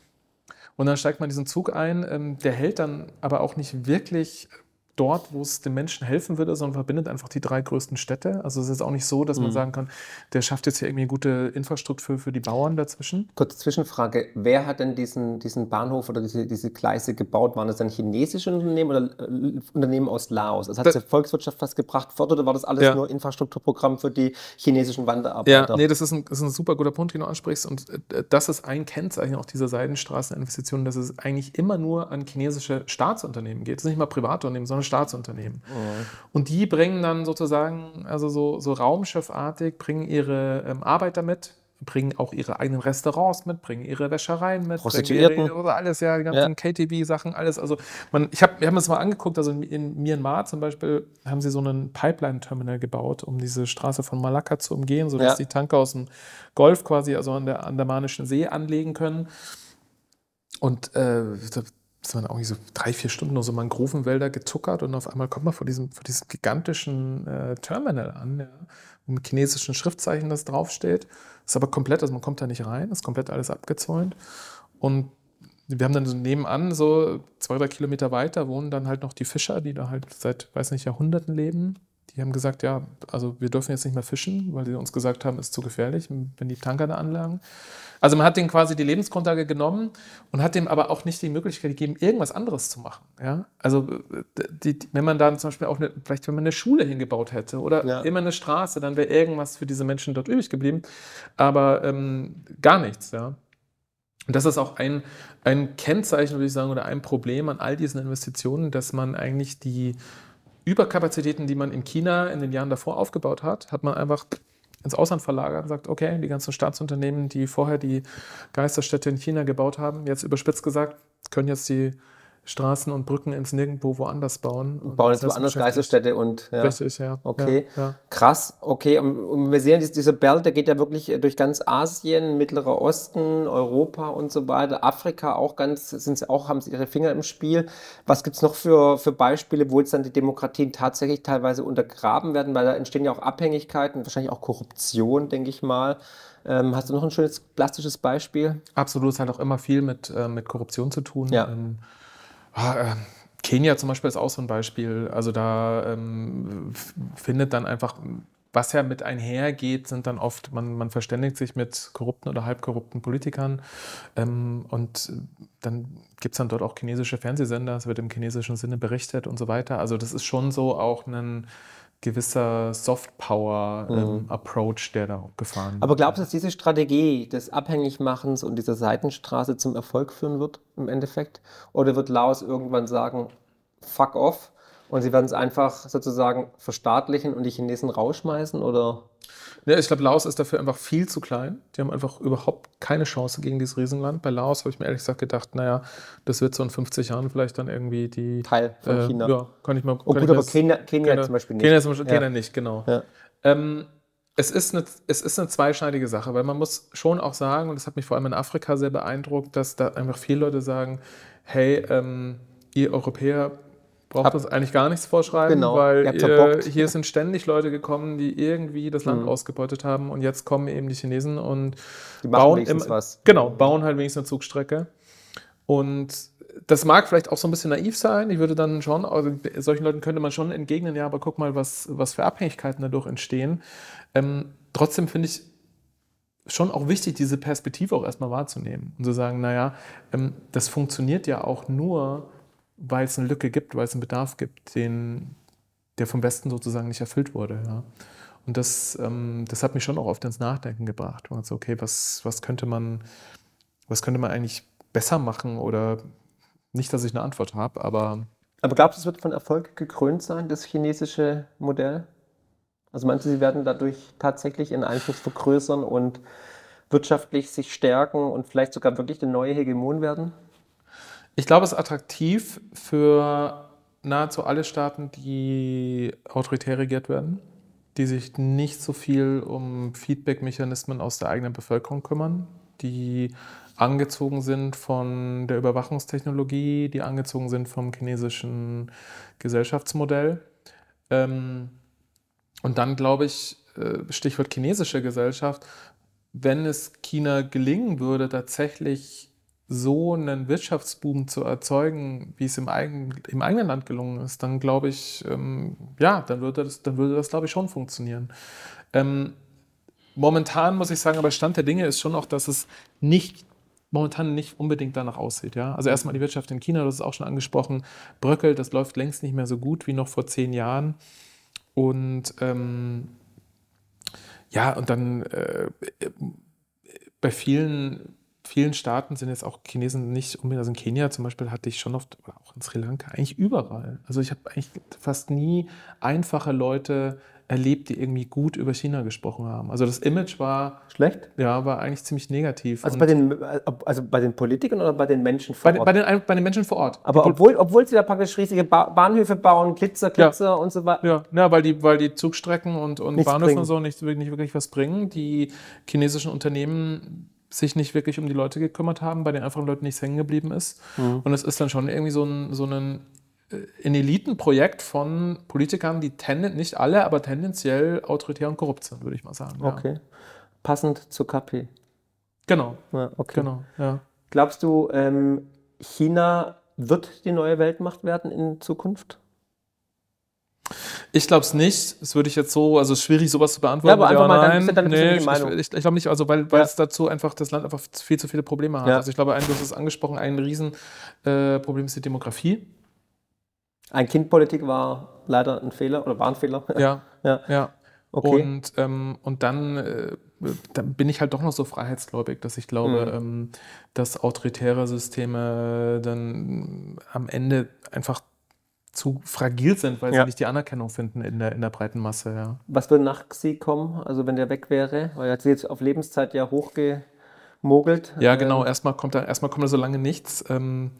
Und dann steigt man diesen Zug ein, ähm, der hält dann aber auch nicht wirklich dort, wo es den Menschen helfen würde, sondern verbindet einfach die drei größten Städte. Also es ist auch nicht so, dass man mhm. sagen kann, der schafft jetzt hier irgendwie gute Infrastruktur für die Bauern dazwischen. Kurze Zwischenfrage, wer hat denn diesen, diesen Bahnhof oder diese, diese Gleise gebaut? Waren das dann chinesische Unternehmen oder äh, Unternehmen aus Laos? Also hat es der Volkswirtschaft was gebracht fort oder war das alles ja. nur Infrastrukturprogramm für die chinesischen Wanderarbeiter? Ja, nee, das ist ein, das ist ein super guter Punkt, den du ansprichst und äh, das ist ein Kennzeichen auch dieser Seidenstraßeninvestitionen, dass es eigentlich immer nur an chinesische Staatsunternehmen geht. Es ist nicht mal Privatunternehmen, sondern andere Staatsunternehmen. Oh. Und die bringen dann sozusagen, also so, so raumschiffartig, bringen ihre ähm, Arbeiter mit, bringen auch ihre eigenen Restaurants mit, bringen ihre Wäschereien mit, Prostituierten. Ihre, oder alles, ja, die ganzen ja. KTB-Sachen, alles. Also man, ich hab, wir haben uns mal angeguckt, also in, in Myanmar zum Beispiel haben sie so einen Pipeline-Terminal gebaut, um diese Straße von Malakka zu umgehen, sodass ja. die Tanker aus dem Golf quasi, also an der andamanischen See anlegen können. Und äh, sind wir dann irgendwie so drei, vier Stunden nur so Mangrovenwälder gezuckert und auf einmal kommt man vor diesem, vor diesem gigantischen äh, Terminal an, ja, wo mit chinesischen Schriftzeichen das draufsteht. Ist aber komplett, also man kommt da nicht rein, ist komplett alles abgezäunt. Und wir haben dann so nebenan, so zwei, drei Kilometer weiter, wohnen dann halt noch die Fischer, die da halt seit, weiß nicht, Jahrhunderten leben die haben gesagt, ja, also wir dürfen jetzt nicht mehr fischen, weil sie uns gesagt haben, ist zu gefährlich, wenn die Tanker da anlagen. Also man hat denen quasi die Lebensgrundlage genommen und hat dem aber auch nicht die Möglichkeit gegeben, irgendwas anderes zu machen. Ja? Also äh, die, wenn man dann zum Beispiel auch, eine, vielleicht wenn man eine Schule hingebaut hätte oder ja. immer eine Straße, dann wäre irgendwas für diese Menschen dort übrig geblieben, aber ähm, gar nichts. Ja? Und das ist auch ein, ein Kennzeichen, würde ich sagen, oder ein Problem an all diesen Investitionen, dass man eigentlich die Überkapazitäten, die man in China in den Jahren davor aufgebaut hat, hat man einfach ins Ausland verlagert und sagt, okay, die ganzen Staatsunternehmen, die vorher die Geisterstädte in China gebaut haben, jetzt überspitzt gesagt, können jetzt die Straßen und Brücken ins Nirgendwo woanders bauen. Und bauen jetzt woanders Geisterstädte und. Ja. Richtig, ja. Okay. Ja, ja. Krass, okay. Und wir sehen, dieser Belt, der geht ja wirklich äh, durch ganz Asien, Mittlerer Osten, Europa und so weiter. Afrika auch ganz, sind sie auch, haben sie ihre Finger im Spiel. Was gibt es noch für, für Beispiele, wo jetzt dann die Demokratien tatsächlich teilweise untergraben werden? Weil da entstehen ja auch Abhängigkeiten, wahrscheinlich auch Korruption, denke ich mal. Ähm, hast du noch ein schönes plastisches Beispiel? Absolut, es hat auch immer viel mit, äh, mit Korruption zu tun. Ja. Ähm, Ah, äh, Kenia zum Beispiel ist auch so ein Beispiel. Also da ähm, findet dann einfach, was ja mit einhergeht, sind dann oft, man, man verständigt sich mit korrupten oder halbkorrupten Politikern ähm, und dann gibt es dann dort auch chinesische Fernsehsender, es wird im chinesischen Sinne berichtet und so weiter. Also das ist schon so auch ein gewisser Softpower-Approach, ähm, mhm. der da gefahren wird. Aber glaubst du, dass diese Strategie des Abhängigmachens und dieser Seitenstraße zum Erfolg führen wird im Endeffekt? Oder wird Laos irgendwann sagen, fuck off, und sie werden es einfach sozusagen verstaatlichen und die Chinesen rausschmeißen oder? Ja, ich glaube, Laos ist dafür einfach viel zu klein. Die haben einfach überhaupt keine Chance gegen dieses Riesenland. Bei Laos habe ich mir ehrlich gesagt gedacht, naja, das wird so in 50 Jahren vielleicht dann irgendwie die. Teil von äh, China. Ja, kann ich mal. Oh, gut, aber Kenia, Kenia, Kenia, zum Beispiel nicht. Kenia, zum Beispiel, ja. Kenia nicht, genau. Ja. Ähm, es ist, eine, es ist eine zweischneidige Sache, weil man muss schon auch sagen, und das hat mich vor allem in Afrika sehr beeindruckt, dass da einfach viele Leute sagen, hey, ähm, ihr Europäer braucht Hab, das eigentlich gar nichts vorschreiben, genau, weil ihr, äh, hier sind ständig Leute gekommen, die irgendwie das Land mhm. ausgebeutet haben und jetzt kommen eben die Chinesen und die bauen im, was. Genau, bauen halt wenigstens eine Zugstrecke. Und das mag vielleicht auch so ein bisschen naiv sein. Ich würde dann schon, also solchen Leuten könnte man schon entgegnen, ja, aber guck mal, was, was für Abhängigkeiten dadurch entstehen. Ähm, trotzdem finde ich schon auch wichtig, diese Perspektive auch erstmal wahrzunehmen und zu sagen, naja, ähm, das funktioniert ja auch nur, weil es eine Lücke gibt, weil es einen Bedarf gibt, den, der vom Westen sozusagen nicht erfüllt wurde. Ja. Und das, ähm, das hat mich schon auch oft ins Nachdenken gebracht. Man so, okay, was, was, könnte man, was könnte man eigentlich besser machen? Oder nicht, dass ich eine Antwort habe, aber. Aber glaubst du, es wird von Erfolg gekrönt sein, das chinesische Modell? Also meinst du, sie werden dadurch tatsächlich ihren Einfluss vergrößern und wirtschaftlich sich stärken und vielleicht sogar wirklich der neue Hegemon werden? Ich glaube, es ist attraktiv für nahezu alle Staaten, die autoritär regiert werden, die sich nicht so viel um Feedback-Mechanismen aus der eigenen Bevölkerung kümmern, die angezogen sind von der Überwachungstechnologie, die angezogen sind vom chinesischen Gesellschaftsmodell. Ähm, und dann glaube ich, äh, Stichwort chinesische Gesellschaft, wenn es China gelingen würde, tatsächlich so einen Wirtschaftsboom zu erzeugen, wie es im, eigen, im eigenen Land gelungen ist, dann glaube ich, ähm, ja, dann würde das, dann würde das glaube ich, schon funktionieren. Ähm, momentan muss ich sagen, aber Stand der Dinge ist schon auch, dass es nicht momentan nicht unbedingt danach aussieht. Ja? Also erstmal die Wirtschaft in China, das ist auch schon angesprochen, bröckelt, das läuft längst nicht mehr so gut wie noch vor zehn Jahren. Und ähm, ja, und dann äh, bei vielen vielen Staaten sind jetzt auch Chinesen nicht unbedingt, also in Kenia zum Beispiel hatte ich schon oft, oder auch in Sri Lanka, eigentlich überall. Also ich habe eigentlich fast nie einfache Leute erlebt, die irgendwie gut über China gesprochen haben. Also das Image war schlecht. Ja, war eigentlich ziemlich negativ. Also, bei den, also bei den Politikern oder bei den Menschen vor bei, Ort? Bei den, bei den Menschen vor Ort. Aber obwohl, obwohl sie da praktisch riesige ba Bahnhöfe bauen, Glitzer, Glitzer ja. und so weiter. Ja, ja weil, die, weil die Zugstrecken und, und Bahnhöfe bringen. und so nicht, nicht wirklich was bringen. Die chinesischen Unternehmen sich nicht wirklich um die Leute gekümmert haben, bei den einfachen Leuten nichts hängen geblieben ist. Mhm. Und es ist dann schon irgendwie so ein, so ein, äh, ein Elitenprojekt von Politikern, die tenden, nicht alle, aber tendenziell autoritär und korrupt sind, würde ich mal sagen. Okay. Passend zur KP. Genau. Ja, okay. genau ja. Glaubst du, ähm, China wird die neue Weltmacht werden in Zukunft? Ich glaube es nicht. Es würde ich jetzt so, also schwierig, sowas zu beantworten. Ja, aber einfach ja, mal nein. deine, deine nee, Meinung. Ich, ich, ich glaube nicht, also weil, weil ja. es dazu einfach das Land einfach viel zu viele Probleme hat. Ja. Also ich glaube, ein, du hast es angesprochen, ein Riesenproblem äh, ist die Demografie. Ein Kindpolitik war leider ein Fehler oder war ein Fehler. <laughs> Ja. ja. ja. Okay. Und, ähm, und dann, äh, dann bin ich halt doch noch so freiheitsgläubig, dass ich glaube, mhm. ähm, dass autoritäre Systeme dann am Ende einfach zu fragil sind, weil ja. sie nicht die Anerkennung finden in der, in der breiten Masse. Ja. Was würde nach Xi kommen, also wenn der weg wäre? Weil er hat sich jetzt auf Lebenszeit ja hochgemogelt. Ja, ähm, genau. erstmal kommt da, erstmal kommt da so lange nichts. Ähm,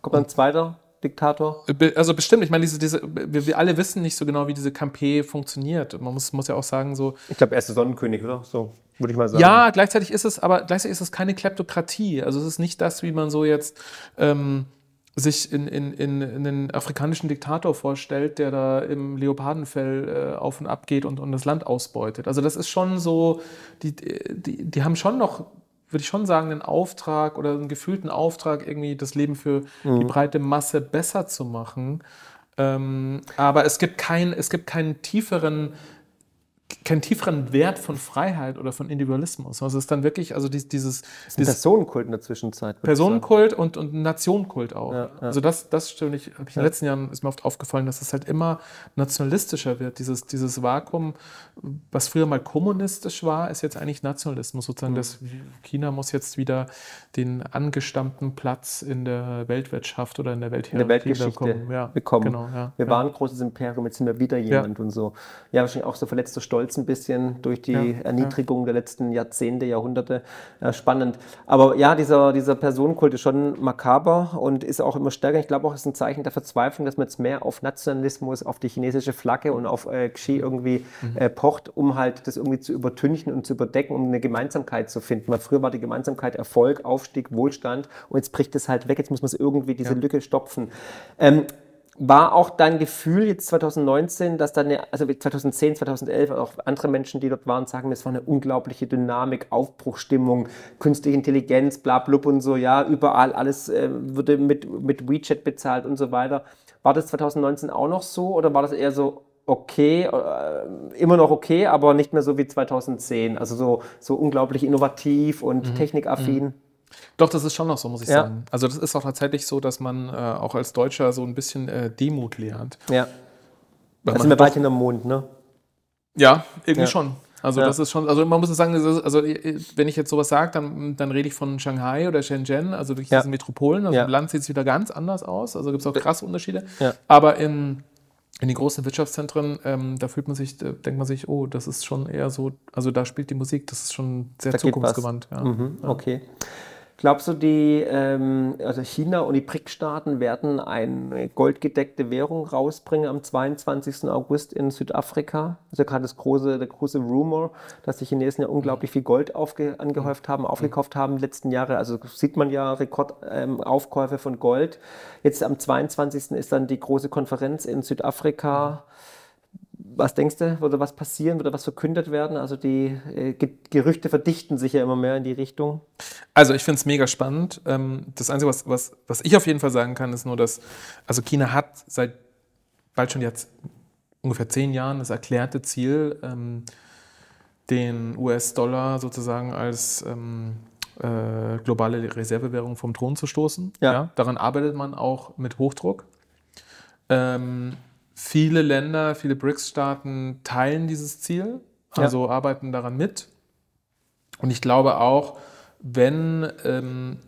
kommt dann ein zweiter Diktator? Äh, also bestimmt. Ich meine, diese, diese, wir, wir alle wissen nicht so genau, wie diese Campé funktioniert. Man muss, muss ja auch sagen, so. Ich glaube, erste Sonnenkönig, oder? So würde ich mal sagen. Ja, gleichzeitig ist es, aber gleichzeitig ist es keine Kleptokratie. Also es ist nicht das, wie man so jetzt. Ähm, sich in, in, in, in einen afrikanischen Diktator vorstellt, der da im Leopardenfell äh, auf und ab geht und, und das Land ausbeutet. Also das ist schon so, die, die, die haben schon noch, würde ich schon sagen, einen Auftrag oder einen gefühlten Auftrag, irgendwie das Leben für mhm. die breite Masse besser zu machen. Ähm, aber es gibt, kein, es gibt keinen tieferen keinen tieferen Wert von Freiheit oder von Individualismus. Also es ist dann wirklich, also dieses, dieses Personenkult in der Zwischenzeit. Personenkult und, und Nationenkult auch. Ja, ja. Also das, das stimme ich, habe ich in den letzten Jahren ist mir oft aufgefallen, dass es halt immer nationalistischer wird. Dieses, dieses Vakuum, was früher mal kommunistisch war, ist jetzt eigentlich Nationalismus. Sozusagen, mhm. dass China muss jetzt wieder den angestammten Platz in der Weltwirtschaft oder in der Weltherrschaft bekommen. Ja, bekommen. Genau, Wir waren ein großes Imperium, jetzt sind wir wieder jemand und so. Ja, wahrscheinlich auch so verletzte Stolz Stolz ein bisschen durch die ja, Erniedrigung ja. der letzten Jahrzehnte, Jahrhunderte. Äh, spannend. Aber ja, dieser, dieser Personenkult ist schon makaber und ist auch immer stärker. Ich glaube auch, es ist ein Zeichen der Verzweiflung, dass man jetzt mehr auf Nationalismus, auf die chinesische Flagge und auf äh, Xi mhm. irgendwie mhm. äh, pocht, um halt das irgendwie zu übertünchen und zu überdecken, um eine Gemeinsamkeit zu finden. Weil früher war die Gemeinsamkeit Erfolg, Aufstieg, Wohlstand und jetzt bricht es halt weg. Jetzt muss man es irgendwie diese ja. Lücke stopfen. Ähm, war auch dein Gefühl jetzt 2019, dass dann, also 2010, 2011, auch andere Menschen, die dort waren, sagen, es war eine unglaubliche Dynamik, Aufbruchstimmung, künstliche Intelligenz, bla, blub und so, ja, überall alles äh, wurde mit, mit WeChat bezahlt und so weiter. War das 2019 auch noch so oder war das eher so, okay, äh, immer noch okay, aber nicht mehr so wie 2010? Also so, so unglaublich innovativ und mhm. technikaffin? Mhm. Doch, das ist schon noch so, muss ich ja. sagen. Also das ist auch tatsächlich so, dass man äh, auch als Deutscher so ein bisschen äh, Demut lernt. Ja. Da sind wir weit hinterm Mond, ne? Ja, irgendwie ja. schon. Also ja. das ist schon, also man muss sagen, ist, also äh, wenn ich jetzt sowas sage, dann, dann rede ich von Shanghai oder Shenzhen, also durch ja. diese Metropolen. Also im Land sieht es wieder ganz anders aus. Also gibt es auch krasse Unterschiede. Aber in, in den großen Wirtschaftszentren, ähm, da fühlt man sich, da denkt man sich, oh, das ist schon eher so, also da spielt die Musik, das ist schon sehr da zukunftsgewandt. Mhm, okay. Glaubst du, die, ähm, also China und die BRIC-Staaten werden eine goldgedeckte Währung rausbringen am 22. August in Südafrika? Also gerade das große, der große Rumor, dass die Chinesen ja unglaublich mhm. viel Gold aufge, angehäuft haben, mhm. aufgekauft haben in den letzten Jahre. Also sieht man ja Rekordaufkäufe ähm, von Gold. Jetzt am 22. ist dann die große Konferenz in Südafrika. Mhm. Was denkst du, würde was passieren, würde was verkündet werden? Also die äh, Gerüchte verdichten sich ja immer mehr in die Richtung. Also ich finde es mega spannend. Ähm, das Einzige, was, was, was ich auf jeden Fall sagen kann, ist nur, dass also China hat seit bald schon jetzt ungefähr zehn Jahren das erklärte Ziel, ähm, den US-Dollar sozusagen als ähm, äh, globale Reservewährung vom Thron zu stoßen. Ja. ja. daran arbeitet man auch mit Hochdruck. Ähm, Viele Länder, viele BRICS-Staaten teilen dieses Ziel, also ja. arbeiten daran mit. Und ich glaube auch, wenn ähm,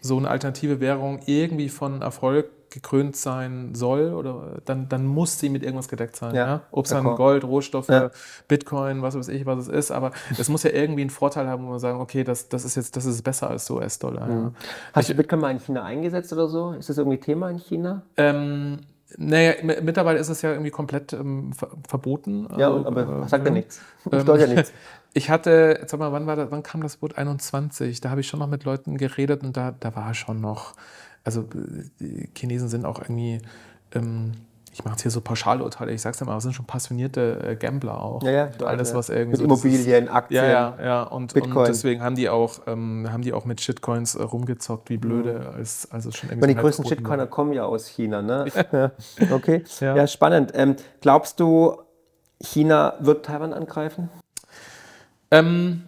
so eine alternative Währung irgendwie von Erfolg gekrönt sein soll, oder dann, dann muss sie mit irgendwas gedeckt sein. Ja, ja? Ob es dann Gold, Rohstoffe, ja. Bitcoin, was weiß ich, was es ist, aber es muss ja irgendwie einen Vorteil haben, wo man sagen, okay, das, das ist jetzt, das ist besser als US-Dollar. Mhm. Hast ich, du Bitcoin mal in China eingesetzt oder so? Ist das irgendwie Thema in China? Ähm, naja, mittlerweile ist es ja irgendwie komplett ähm, verboten. Ja, also, aber äh, sagt ja nichts. Ähm, ja <laughs> nichts. Ich hatte, sag mal, wann war das, wann kam das Boot 21? Da habe ich schon noch mit Leuten geredet und da, da war schon noch, also äh, die Chinesen sind auch irgendwie ähm, ich mache jetzt hier so Pauschalurteile, ich sage es dir mal, das sind schon passionierte äh, Gambler auch. Ja, ja, klar, alles, was irgendwie mit so Immobilien, ist, Aktien, ja, ja, ja. Und, Bitcoin. und deswegen haben die auch, ähm, haben die auch mit Shitcoins äh, rumgezockt, wie blöde. Mhm. Ist, also schon irgendwie. Und die größten Shitcoiner kommen ja aus China, ne? Ja. <laughs> okay. Ja, ja spannend. Ähm, glaubst du, China wird Taiwan angreifen? Ähm,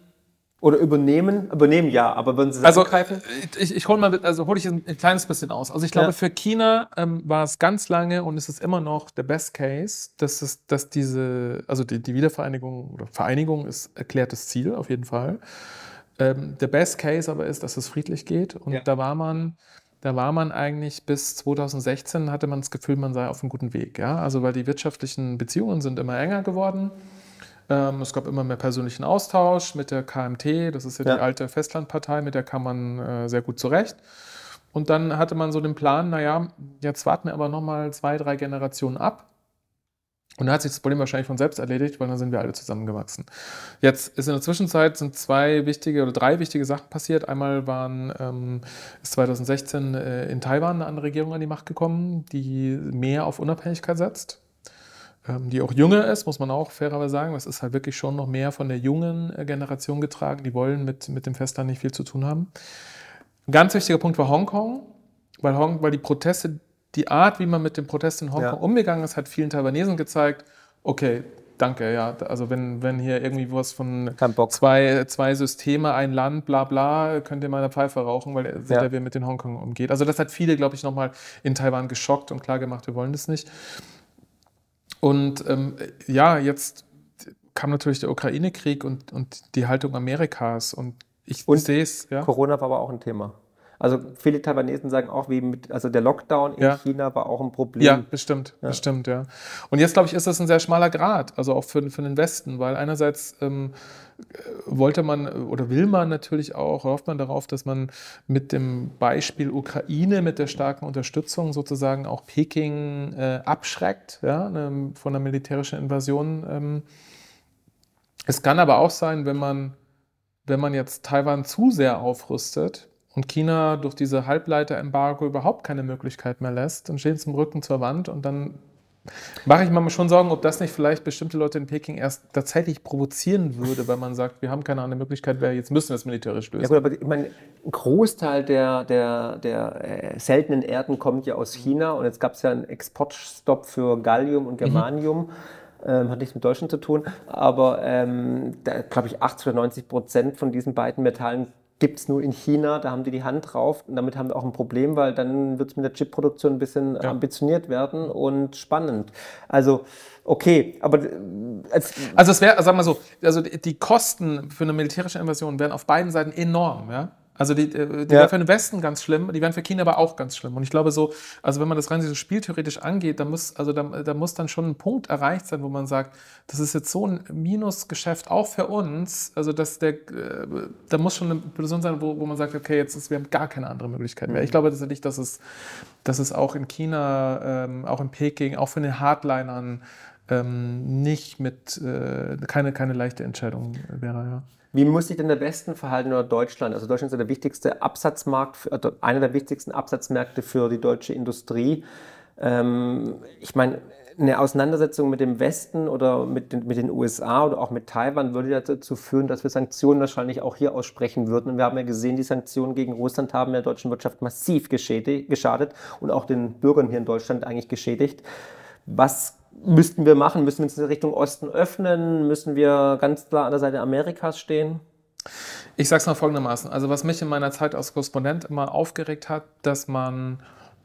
oder übernehmen? Übernehmen ja, aber wenn sie das also, abgreifen? Äh, ich, ich hole mal, also hole ich ein, ein, kleines bisschen aus. Also ich glaube, ja. für China ähm, war es ganz lange und ist es immer noch der Best Case, dass es, dass diese, also die, die Wiedervereinigung oder Vereinigung ist erklärtes Ziel auf jeden Fall. Ähm, der Best Case aber ist, dass es friedlich geht und ja. da war man, da war man eigentlich bis 2016 hatte man das Gefühl, man sei auf einem guten Weg, ja, also weil die wirtschaftlichen Beziehungen sind immer enger geworden. Mhm ähm, es gab immer mehr persönlichen Austausch mit der KMT, das ist ja, ja. die alte Festlandpartei, mit der kam man äh, sehr gut zurecht. Und dann hatte man so den Plan, naja, jetzt warten wir aber nochmal zwei, drei Generationen ab. Und dann hat sich das Problem wahrscheinlich von selbst erledigt, weil dann sind wir alle zusammengewachsen. Jetzt ist in der Zwischenzeit sind zwei wichtige oder drei wichtige Sachen passiert. Einmal waren, ähm, ist 2016 äh, in Taiwan eine andere Regierung an die Macht gekommen, die mehr auf Unabhängigkeit setzt. Ähm, die auch jünger ist, muss man auch fairerweise sagen. Das ist halt wirklich schon noch mehr von der jungen äh, Generation getragen. Die wollen mit, mit dem Festland nicht viel zu tun haben. Ein ganz wichtiger Punkt war Hongkong, weil, Hong, weil die Proteste, die Art, wie man mit den Protesten in Hongkong ja. umgegangen ist, hat vielen Taiwanesen gezeigt, okay, danke, ja, also wenn, wenn hier irgendwie was von Zwei, zwei Systeme, ein Land, bla bla, könnt ihr mal eine Pfeife rauchen, weil seht ja. ihr, wie mit den Hongkong umgeht. Also das hat viele, glaube ich, nochmal in Taiwan geschockt und klargemacht, wir wollen das nicht. Und ähm, ja, jetzt kam natürlich der Ukraine-Krieg und, und die Haltung Amerikas und ich sehe es. Ja? Corona war aber auch ein Thema. Also viele Taiwanesen sagen auch, wie mit, also der Lockdown in ja. China war auch ein Problem. Ja, bestimmt, ja. bestimmt, ja. Und jetzt, glaube ich, ist das ein sehr schmaler Grad, also auch für, für den Westen, weil einerseits ähm, äh, wollte man oder will man natürlich auch, hofft man darauf, dass man mit dem Beispiel Ukraine, mit der starken Unterstützung sozusagen auch Peking äh, abschreckt ja, ne, von einer militärischen Invasion. Ähm. Es kann aber auch sein, wenn man, wenn man jetzt Taiwan zu sehr aufrüstet, und China durch diese Halbleiterembargo überhaupt keine Möglichkeit mehr lässt, dann stehen sie im Rücken zur Wand und dann mache ich mir schon Sorgen, ob das nicht vielleicht bestimmte Leute in Peking erst tatsächlich provozieren würde, weil man sagt, wir haben keine andere Möglichkeit, weil jetzt müssen wir es militärisch lösen. Ja gut, aber ich meine, ein Großteil der, der, der äh, seltenen Erden kommt ja aus mhm. China und jetzt gab es ja einen Exportstopp für Gallium und mhm. Germanium. Mhm. Ähm, hat nichts mit Deutschland zu tun, aber ähm, glaube ich 80 oder 90 Prozent von diesen beiden Metallen gibt es nur in China, da haben die die Hand drauf und damit haben wir auch ein Problem, weil dann wird es mit der Chipproduktion ein bisschen ja. ambitioniert werden und spannend. Also okay, aber äh, als also es wäre, sag mal so, also die Kosten für eine militärische Invasion wären auf beiden Seiten enorm, ja. Also die, äh, die ja. wären für den Westen ganz schlimm, die wären für China aber auch ganz schlimm. Und ich glaube so, also wenn man das rein so spieltheoretisch angeht, dann muss, also da, da muss dann schon ein Punkt erreicht sein, wo man sagt, das ist jetzt so ein Minusgeschäft auch für uns. Also dass der, äh, da muss schon eine Person sein, wo, wo man sagt, okay, jetzt ist, wir haben gar keine andere Möglichkeit mehr. Mhm. Ich glaube tatsächlich, dass es, dass es auch in China, ähm, auch in Peking, auch für den Hardlinern ähm, nicht mit, äh, keine, keine leichte Entscheidung wäre. Ja. Wie muss sich denn der Westen verhalten oder Deutschland? Also Deutschland ist ja der wichtigste Absatzmarkt, also einer der wichtigsten Absatzmärkte für die deutsche Industrie. Ähm, ich meine, eine Auseinandersetzung mit dem Westen oder mit den, mit den USA oder auch mit Taiwan würde dazu führen, dass wir Sanktionen wahrscheinlich auch hier aussprechen würden. Und wir haben ja gesehen, die Sanktionen gegen Russland haben der deutschen Wirtschaft massiv geschadet und auch den Bürgern hier in Deutschland eigentlich geschädigt. Was müssten wir machen? Müssen wir uns in Richtung Osten öffnen? Müssen wir ganz klar an der Seite Amerikas stehen? Ich sage es mal folgendermaßen. Also was mich in meiner Zeit als Korrespondent immer aufgeregt hat, dass man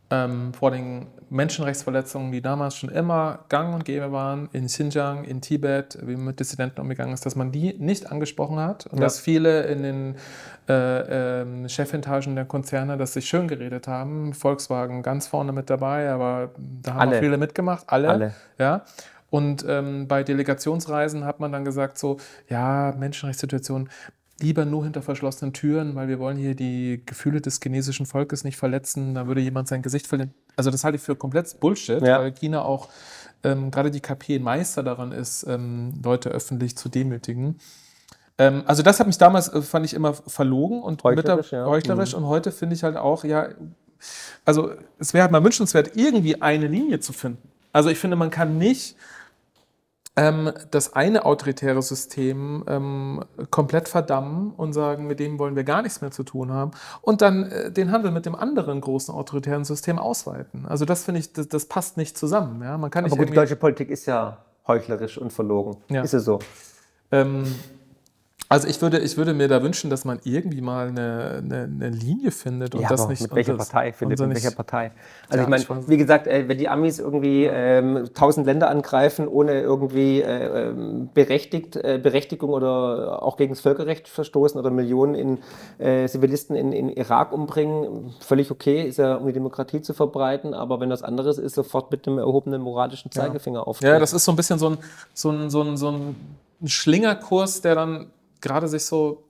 ähm, vor den Menschenrechtsverletzungen, die damals schon immer gang und gäbe waren, in Xinjiang, in Tibet, wie man mit Dissidenten umgegangen ist, dass man die nicht angesprochen hat und ja. dass viele in den äh, äh, Chefetagen der Konzerne das sich schön geredet haben. Volkswagen ganz vorne mit dabei, aber da haben alle. auch viele mitgemacht, alle. alle. Ja. Und ähm, bei Delegationsreisen hat man dann gesagt, so, ja, Menschenrechtssituation, lieber nur hinter verschlossenen Türen, weil wir wollen hier die Gefühle des chinesischen Volkes nicht verletzen, da würde jemand sein Gesicht verlieren. Also das halte ich für komplett Bullshit, ja. weil China auch ähm, gerade die KP ein Meister daran ist, ähm, Leute öffentlich zu demütigen. Ähm, also das hat mich damals, äh, fand ich immer verlogen und heuchlerisch, der, ja. heuchlerisch. Mhm. und heute finde ich halt auch, ja, also es wäre halt mal wünschenswert, irgendwie eine Linie zu finden. Also ich finde, man kann nicht ähm, das eine autoritäre System ähm, komplett verdammen und sagen, mit dem wollen wir gar nichts mehr zu tun haben und dann äh, den Handel mit dem anderen großen autoritären System ausweiten. Also das finde ich, das, das, passt nicht zusammen. Ja? Man kann Aber nicht gut, die deutsche Politik ist ja heuchlerisch und verlogen. Ja. Ist es so? Ähm, also ich würde, ich würde mir da wünschen, dass man irgendwie mal eine, eine, eine Linie findet und ja, das nicht. Mit welcher das, Partei, Philipp, mit welcher Partei? Also ja, ich meine, wie gesagt, äh, wenn die Amis irgendwie ähm, tausend Länder angreifen, ohne irgendwie äh, ähm, berechtigt, äh, Berechtigung oder auch gegen das Völkerrecht verstoßen oder Millionen in äh, Zivilisten in, in Irak umbringen, völlig okay, ist ja um die Demokratie zu verbreiten, aber wenn das anderes ist, sofort mit einem erhobenen moralischen Zeigefinger ja. auf. Ja, das ist so ein bisschen so ein, so ein, so ein, so ein ein Schlingerkurs, der dann gerade sich so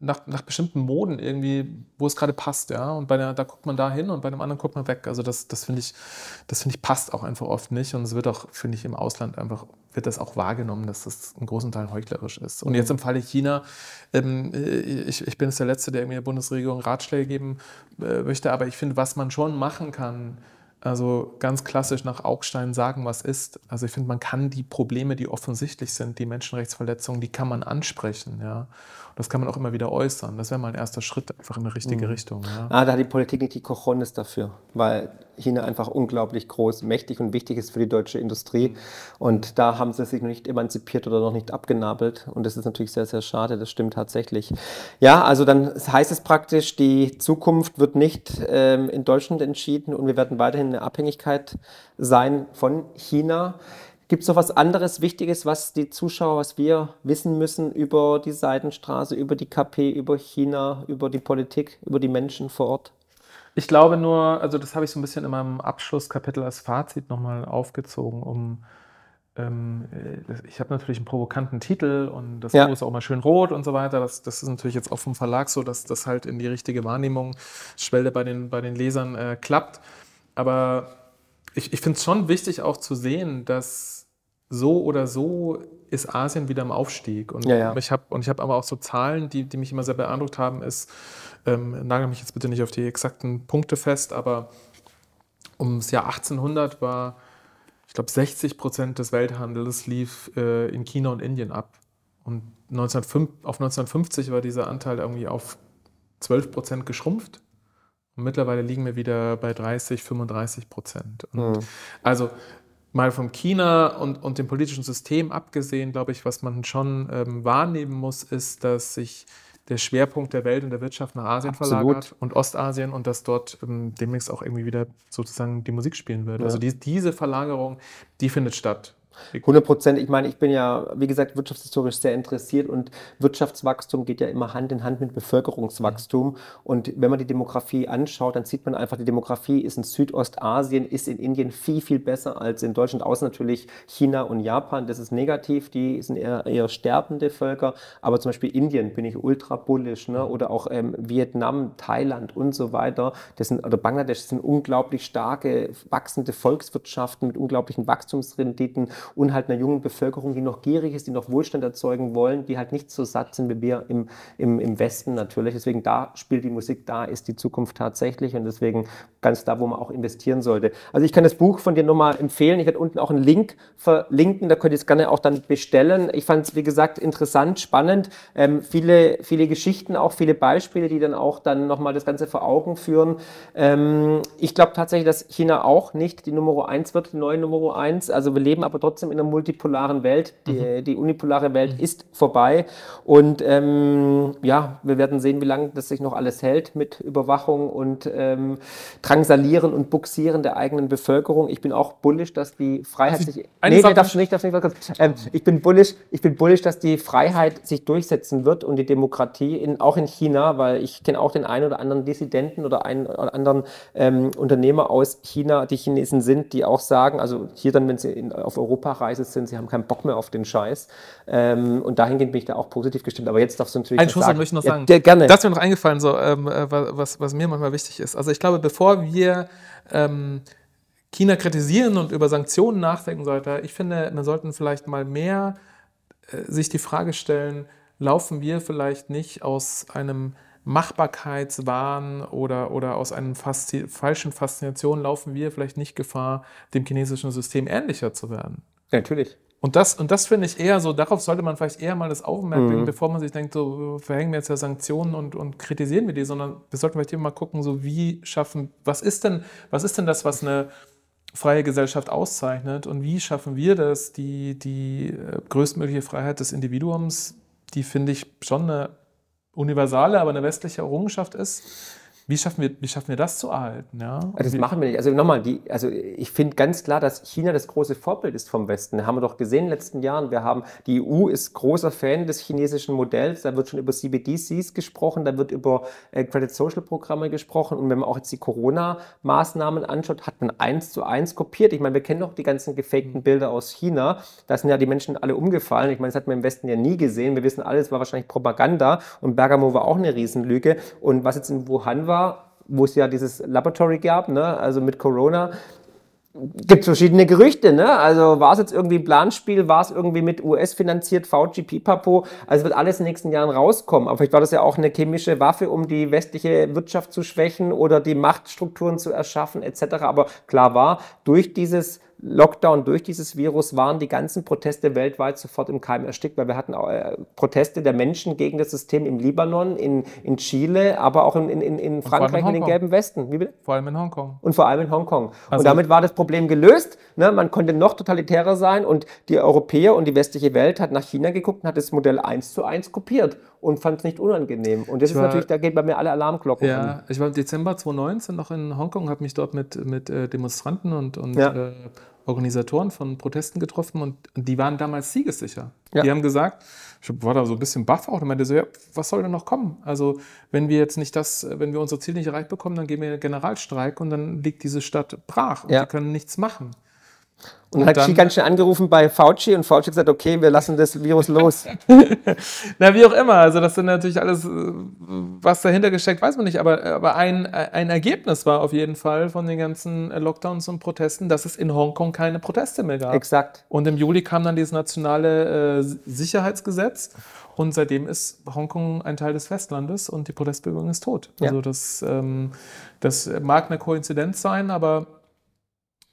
nach, nach bestimmten Moden irgendwie, wo es gerade passt, ja. Und bei der, da guckt man da hin und bei dem anderen guckt man weg. Also das, das finde ich, das finde ich passt auch einfach oft nicht. Und es wird auch, finde ich, im Ausland einfach, wird das auch wahrgenommen, dass das in großen Teil heuchlerisch ist. Und jetzt im Falle China, ähm, äh, ich, ich bin jetzt der Letzte, der irgendwie der Bundesregierung Ratschläge geben äh, möchte, aber ich finde, was man schon machen kann, also ganz klassisch nach Augstein sagen, was ist. Also ich finde, man kann die Probleme, die offensichtlich sind, die Menschenrechtsverletzungen, die kann man ansprechen. Ja? das kann man auch immer wieder äußern. Das wäre mal ein erster Schritt einfach in die richtige mhm. Richtung. Ja? Ah, da hat die Politik nicht die Cochones dafür, weil China einfach unglaublich groß, mächtig und wichtig ist für die deutsche Industrie. Und da haben sie sich noch nicht emanzipiert oder noch nicht abgenabelt. Und das ist natürlich sehr, sehr schade. Das stimmt tatsächlich. Ja, also dann heißt es praktisch, die Zukunft wird nicht ähm, in Deutschland entschieden und wir werden weiterhin eine Abhängigkeit sein von China. Gibt es noch was anderes Wichtiges, was die Zuschauer, was wir wissen müssen über die Seidenstraße, über die KP, über China, über die Politik, über die Menschen vor Ort? Ich glaube nur, also das habe ich so ein bisschen in meinem Abschlusskapitel als Fazit nochmal aufgezogen, um ähm, äh, ich habe natürlich einen provokanten Titel und das ja. ist auch mal schön rot und so weiter. Das, das ist natürlich jetzt auch vom Verlag so, dass das halt in die richtige Wahrnehmungsschwelle bei den, bei den Lesern äh, klappt. Aber ich, ich finde es schon wichtig auch zu sehen, dass so oder so ist Asien wieder im Aufstieg. Und ja, ja. ich habe hab aber auch so Zahlen, die, die mich immer sehr beeindruckt haben, ist, ähm, nagel mich jetzt bitte nicht auf die exakten Punkte fest, aber ums Jahr 1800 war, ich glaube, 60 Prozent des Welthandels lief äh, in China und Indien ab. Und 1905, auf 1950 war dieser Anteil irgendwie auf 12 Prozent geschrumpft. Und mittlerweile liegen wir wieder bei 30, 35 Prozent. Mhm. Also mal vom China und, und dem politischen System abgesehen, glaube ich, was man schon ähm, wahrnehmen muss, ist, dass sich der Schwerpunkt der Welt und der Wirtschaft nach Asien Absolut. verlagert und Ostasien und dass dort ähm, demnächst auch irgendwie wieder sozusagen die Musik spielen wird. Ja. Also die, diese Verlagerung, die findet statt. 100 Prozent. Ich meine, ich bin ja, wie gesagt, wirtschaftshistorisch sehr interessiert und Wirtschaftswachstum geht ja immer Hand in Hand mit Bevölkerungswachstum. Und wenn man die Demografie anschaut, dann sieht man einfach, die Demografie ist in Südostasien, ist in Indien viel, viel besser als in Deutschland, außer natürlich China und Japan. Das ist negativ, die sind eher, eher sterbende Völker. Aber zum Beispiel Indien bin ich ultra bullisch ne? oder auch ähm, Vietnam, Thailand und so weiter. Das sind, oder Bangladesch das sind unglaublich starke, wachsende Volkswirtschaften mit unglaublichen Wachstumsrenditen und halt einer jungen Bevölkerung, die noch gierig ist, die noch Wohlstand erzeugen wollen, die halt nicht so satt sind wie wir im, im, im Westen natürlich. Deswegen da spielt die Musik, da ist die Zukunft tatsächlich und deswegen ganz da, wo man auch investieren sollte. Also ich kann das Buch von dir nochmal empfehlen. Ich werde unten auch einen Link verlinken, da könnt ihr es gerne auch dann bestellen. Ich fand es, wie gesagt, interessant, spannend. Ähm, viele, viele Geschichten, auch viele Beispiele, die dann auch dann nochmal das Ganze vor Augen führen. Ähm, ich glaube tatsächlich, dass China auch nicht die Nummer 1 wird, die neue Nummer 1. Also wir leben aber dort trotzdem in einer multipolaren Welt. Die, mhm. die unipolare Welt mhm. ist vorbei. Und ähm, ja, wir werden sehen, wie lange das sich noch alles hält mit Überwachung und ähm, Drangsalieren und Buxieren der eigenen Bevölkerung. Ich bin auch bullisch, dass die Freiheit also sich. Nee, nee, darfst du nicht, darfst du nicht. Ähm, ich bin bullisch, ich bin bullisch, dass die Freiheit sich durchsetzen wird und die Demokratie in, auch in China, weil ich kenne auch den einen oder anderen Dissidenten oder einen oder anderen ähm, Unternehmer aus China, die Chinesen sind, die auch sagen, also hier dann, wenn sie in, auf Europa Europareise sind. Sie haben keinen Bock mehr auf den Scheiß. Ähm, und dahingehend bin ich da auch positiv gestimmt. Aber jetzt darfst du natürlich. Einen Schuss sagen. möchte ich noch sagen. Ja, gerne. Das ist mir noch eingefallen, so, ähm, äh, was, was mir manchmal wichtig ist. Also ich glaube, bevor wir. Ähm, China kritisieren und über Sanktionen nachdenken sollten, ich finde, wir sollten vielleicht mal mehr äh, sich die Frage stellen, laufen wir vielleicht nicht aus einem Machbarkeitswahn oder, oder aus einer Faszi falschen Faszination laufen wir vielleicht nicht Gefahr, dem chinesischen System ähnlicher zu werden. Natürlich. Und das, und das finde ich eher so, darauf sollte man vielleicht eher mal das Augenmerk mhm. bevor man sich denkt, so verhängen wir jetzt ja Sanktionen und, und kritisieren wir die, sondern wir sollten vielleicht immer mal gucken, so wie schaffen, was ist denn, was ist denn das, was eine freie Gesellschaft auszeichnet und wie schaffen wir das, die, die äh, größtmögliche Freiheit des Individuums, die finde ich schon eine universale, aber eine westliche Errungenschaft ist wie schaffen wir, wie schaffen wir das zu erhalten? Ja? Also das machen wir nicht. Also nochmal, die, also ich finde ganz klar, dass China das große Vorbild ist vom Westen. Das Haben wir doch gesehen in den letzten Jahren. Wir haben, die EU ist großer Fan des chinesischen Modells. Da wird schon über CBDCs gesprochen, da wird über äh, Credit Social Programme gesprochen. Und wenn man auch jetzt die Corona-Maßnahmen anschaut, hat man eins zu eins kopiert. Ich meine, wir kennen doch die ganzen gefakten mhm. Bilder aus China. Da sind ja die Menschen alle umgefallen. Ich meine, das hat man im Westen ja nie gesehen. Wir wissen alles, war wahrscheinlich Propaganda. Und Bergamo war auch eine Riesenlüge. Und was jetzt in Wuhan war, war, wo es ja dieses Laboratory gab, ne? also mit Corona, gibt es verschiedene Gerüchte, ne? Also war es jetzt irgendwie Planspiel, war es irgendwie mit US finanziert, VGP Papo, also wird alles in den nächsten Jahren rauskommen. Aber vielleicht war das ja auch eine chemische Waffe, um die westliche Wirtschaft zu schwächen oder die Machtstrukturen zu erschaffen etc. Aber klar war, durch dieses Lockdown durch dieses Virus waren die ganzen Proteste weltweit sofort im Keim erstickt, weil wir hatten auch, äh, Proteste der Menschen gegen das System im Libanon, in, in Chile, aber auch in, in, in Frankreich in, in, den gelben Westen. Wie bitte? Vor allem in Hongkong. Und vor allem in Hongkong. Also und damit war das Problem gelöst. Ne? Man konnte noch totalitärer sein und die Europäer und die westliche Welt hat nach China geguckt und hat das Modell 1 zu 1 kopiert und fand es nicht unangenehm. Und das ich ist war, natürlich, da geht bei mir alle Alarmglocken. Ja, an. ich war im Dezember 2019 noch in Hongkong, habe mich dort mit, mit äh, Demonstranten und, und ja. äh, Organisatoren von Protesten getroffen und die waren damals siegessicher. Ja. Die haben gesagt, ich war da so ein bisschen baff auch und meinte so, ja, was soll denn noch kommen? Also wenn wir jetzt nicht das, wenn wir unser Ziel nicht erreicht bekommen, dann gehen wir in den Generalstreik und dann liegt diese Stadt brach und ja. die können nichts machen. Und, und hat dann, Xi ganz schnell angerufen bei Fauci und Fauci gesagt, okay, wir lassen das Virus los. <laughs> Na, wie auch immer. Also das sind natürlich alles, äh, was dahinter gesteckt, weiß man nicht. Aber, äh, aber ein, ein Ergebnis war auf jeden Fall von den ganzen Lockdowns und Protesten, dass es in Hongkong keine Proteste mehr gab. Exakt. Und im Juli kam dann dieses nationale äh, Sicherheitsgesetz. Und seitdem ist Hongkong ein Teil des Festlandes und die Protestbewegung ist tot. Ja. Also das, ähm, das mag eine Koinzidenz sein, aber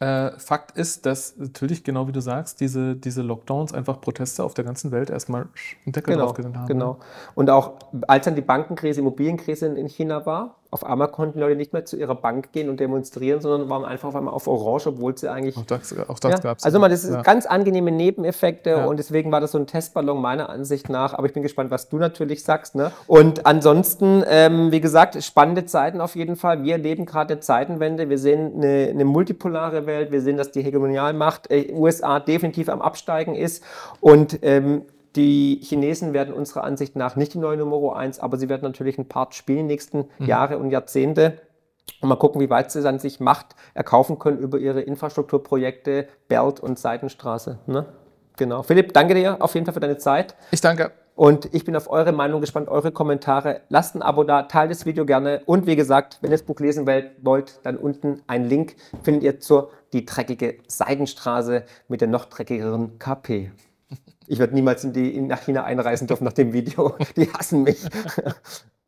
äh, Fakt ist, dass natürlich, genau wie du sagst, diese, diese Lockdowns einfach Proteste auf der ganzen Welt erstmal einen Deckel genau, draufgesetzt haben. Genau. Ne? Und auch als dann die Bankenkrise, Immobilienkrise in China war, auf einmal konnten Leute nicht mehr zu ihrer Bank gehen und demonstrieren, sondern waren einfach auf einmal auf Orange, obwohl sie eigentlich. Auch das, auch das ja, gab es. Also man, das sind ja. ganz angenehme Nebeneffekte ja. und deswegen war das so ein Testballon meiner Ansicht nach. Aber ich bin gespannt, was du natürlich sagst. Ne? Und ansonsten, ähm, wie gesagt, spannende Zeiten auf jeden Fall. Wir erleben gerade eine Zeitenwende. Wir sehen eine, eine, multipolare Welt. Wir sehen, dass die Hegemonialmacht äh, USA definitiv am Absteigen ist. Und ähm, die Chinesen werden unserer Ansicht nach nicht die neue Nummer 1, aber sie werden natürlich ein Part spielen die nächsten mhm. Jahre und Jahrzehnte. Und mal gucken, wie weit sie dann sich Macht erkaufen können über ihre Infrastrukturprojekte, Belt und Seitenstraße. Ne? Genau. Philipp, danke dir auf jeden Fall für deine Zeit. Ich danke. Und ich bin auf eure Meinung gespannt, eure Kommentare. Lasst ein Abo da, teilt das Video gerne. Und wie gesagt, wenn ihr das Buch lesen wollt, dann unten einen Link findet ihr zur Die dreckige Seidenstraße mit der noch dreckigeren KP ich werde niemals in die, in, nach China einreisen dürfen nach dem Video. <laughs> Die hassen mich. <laughs>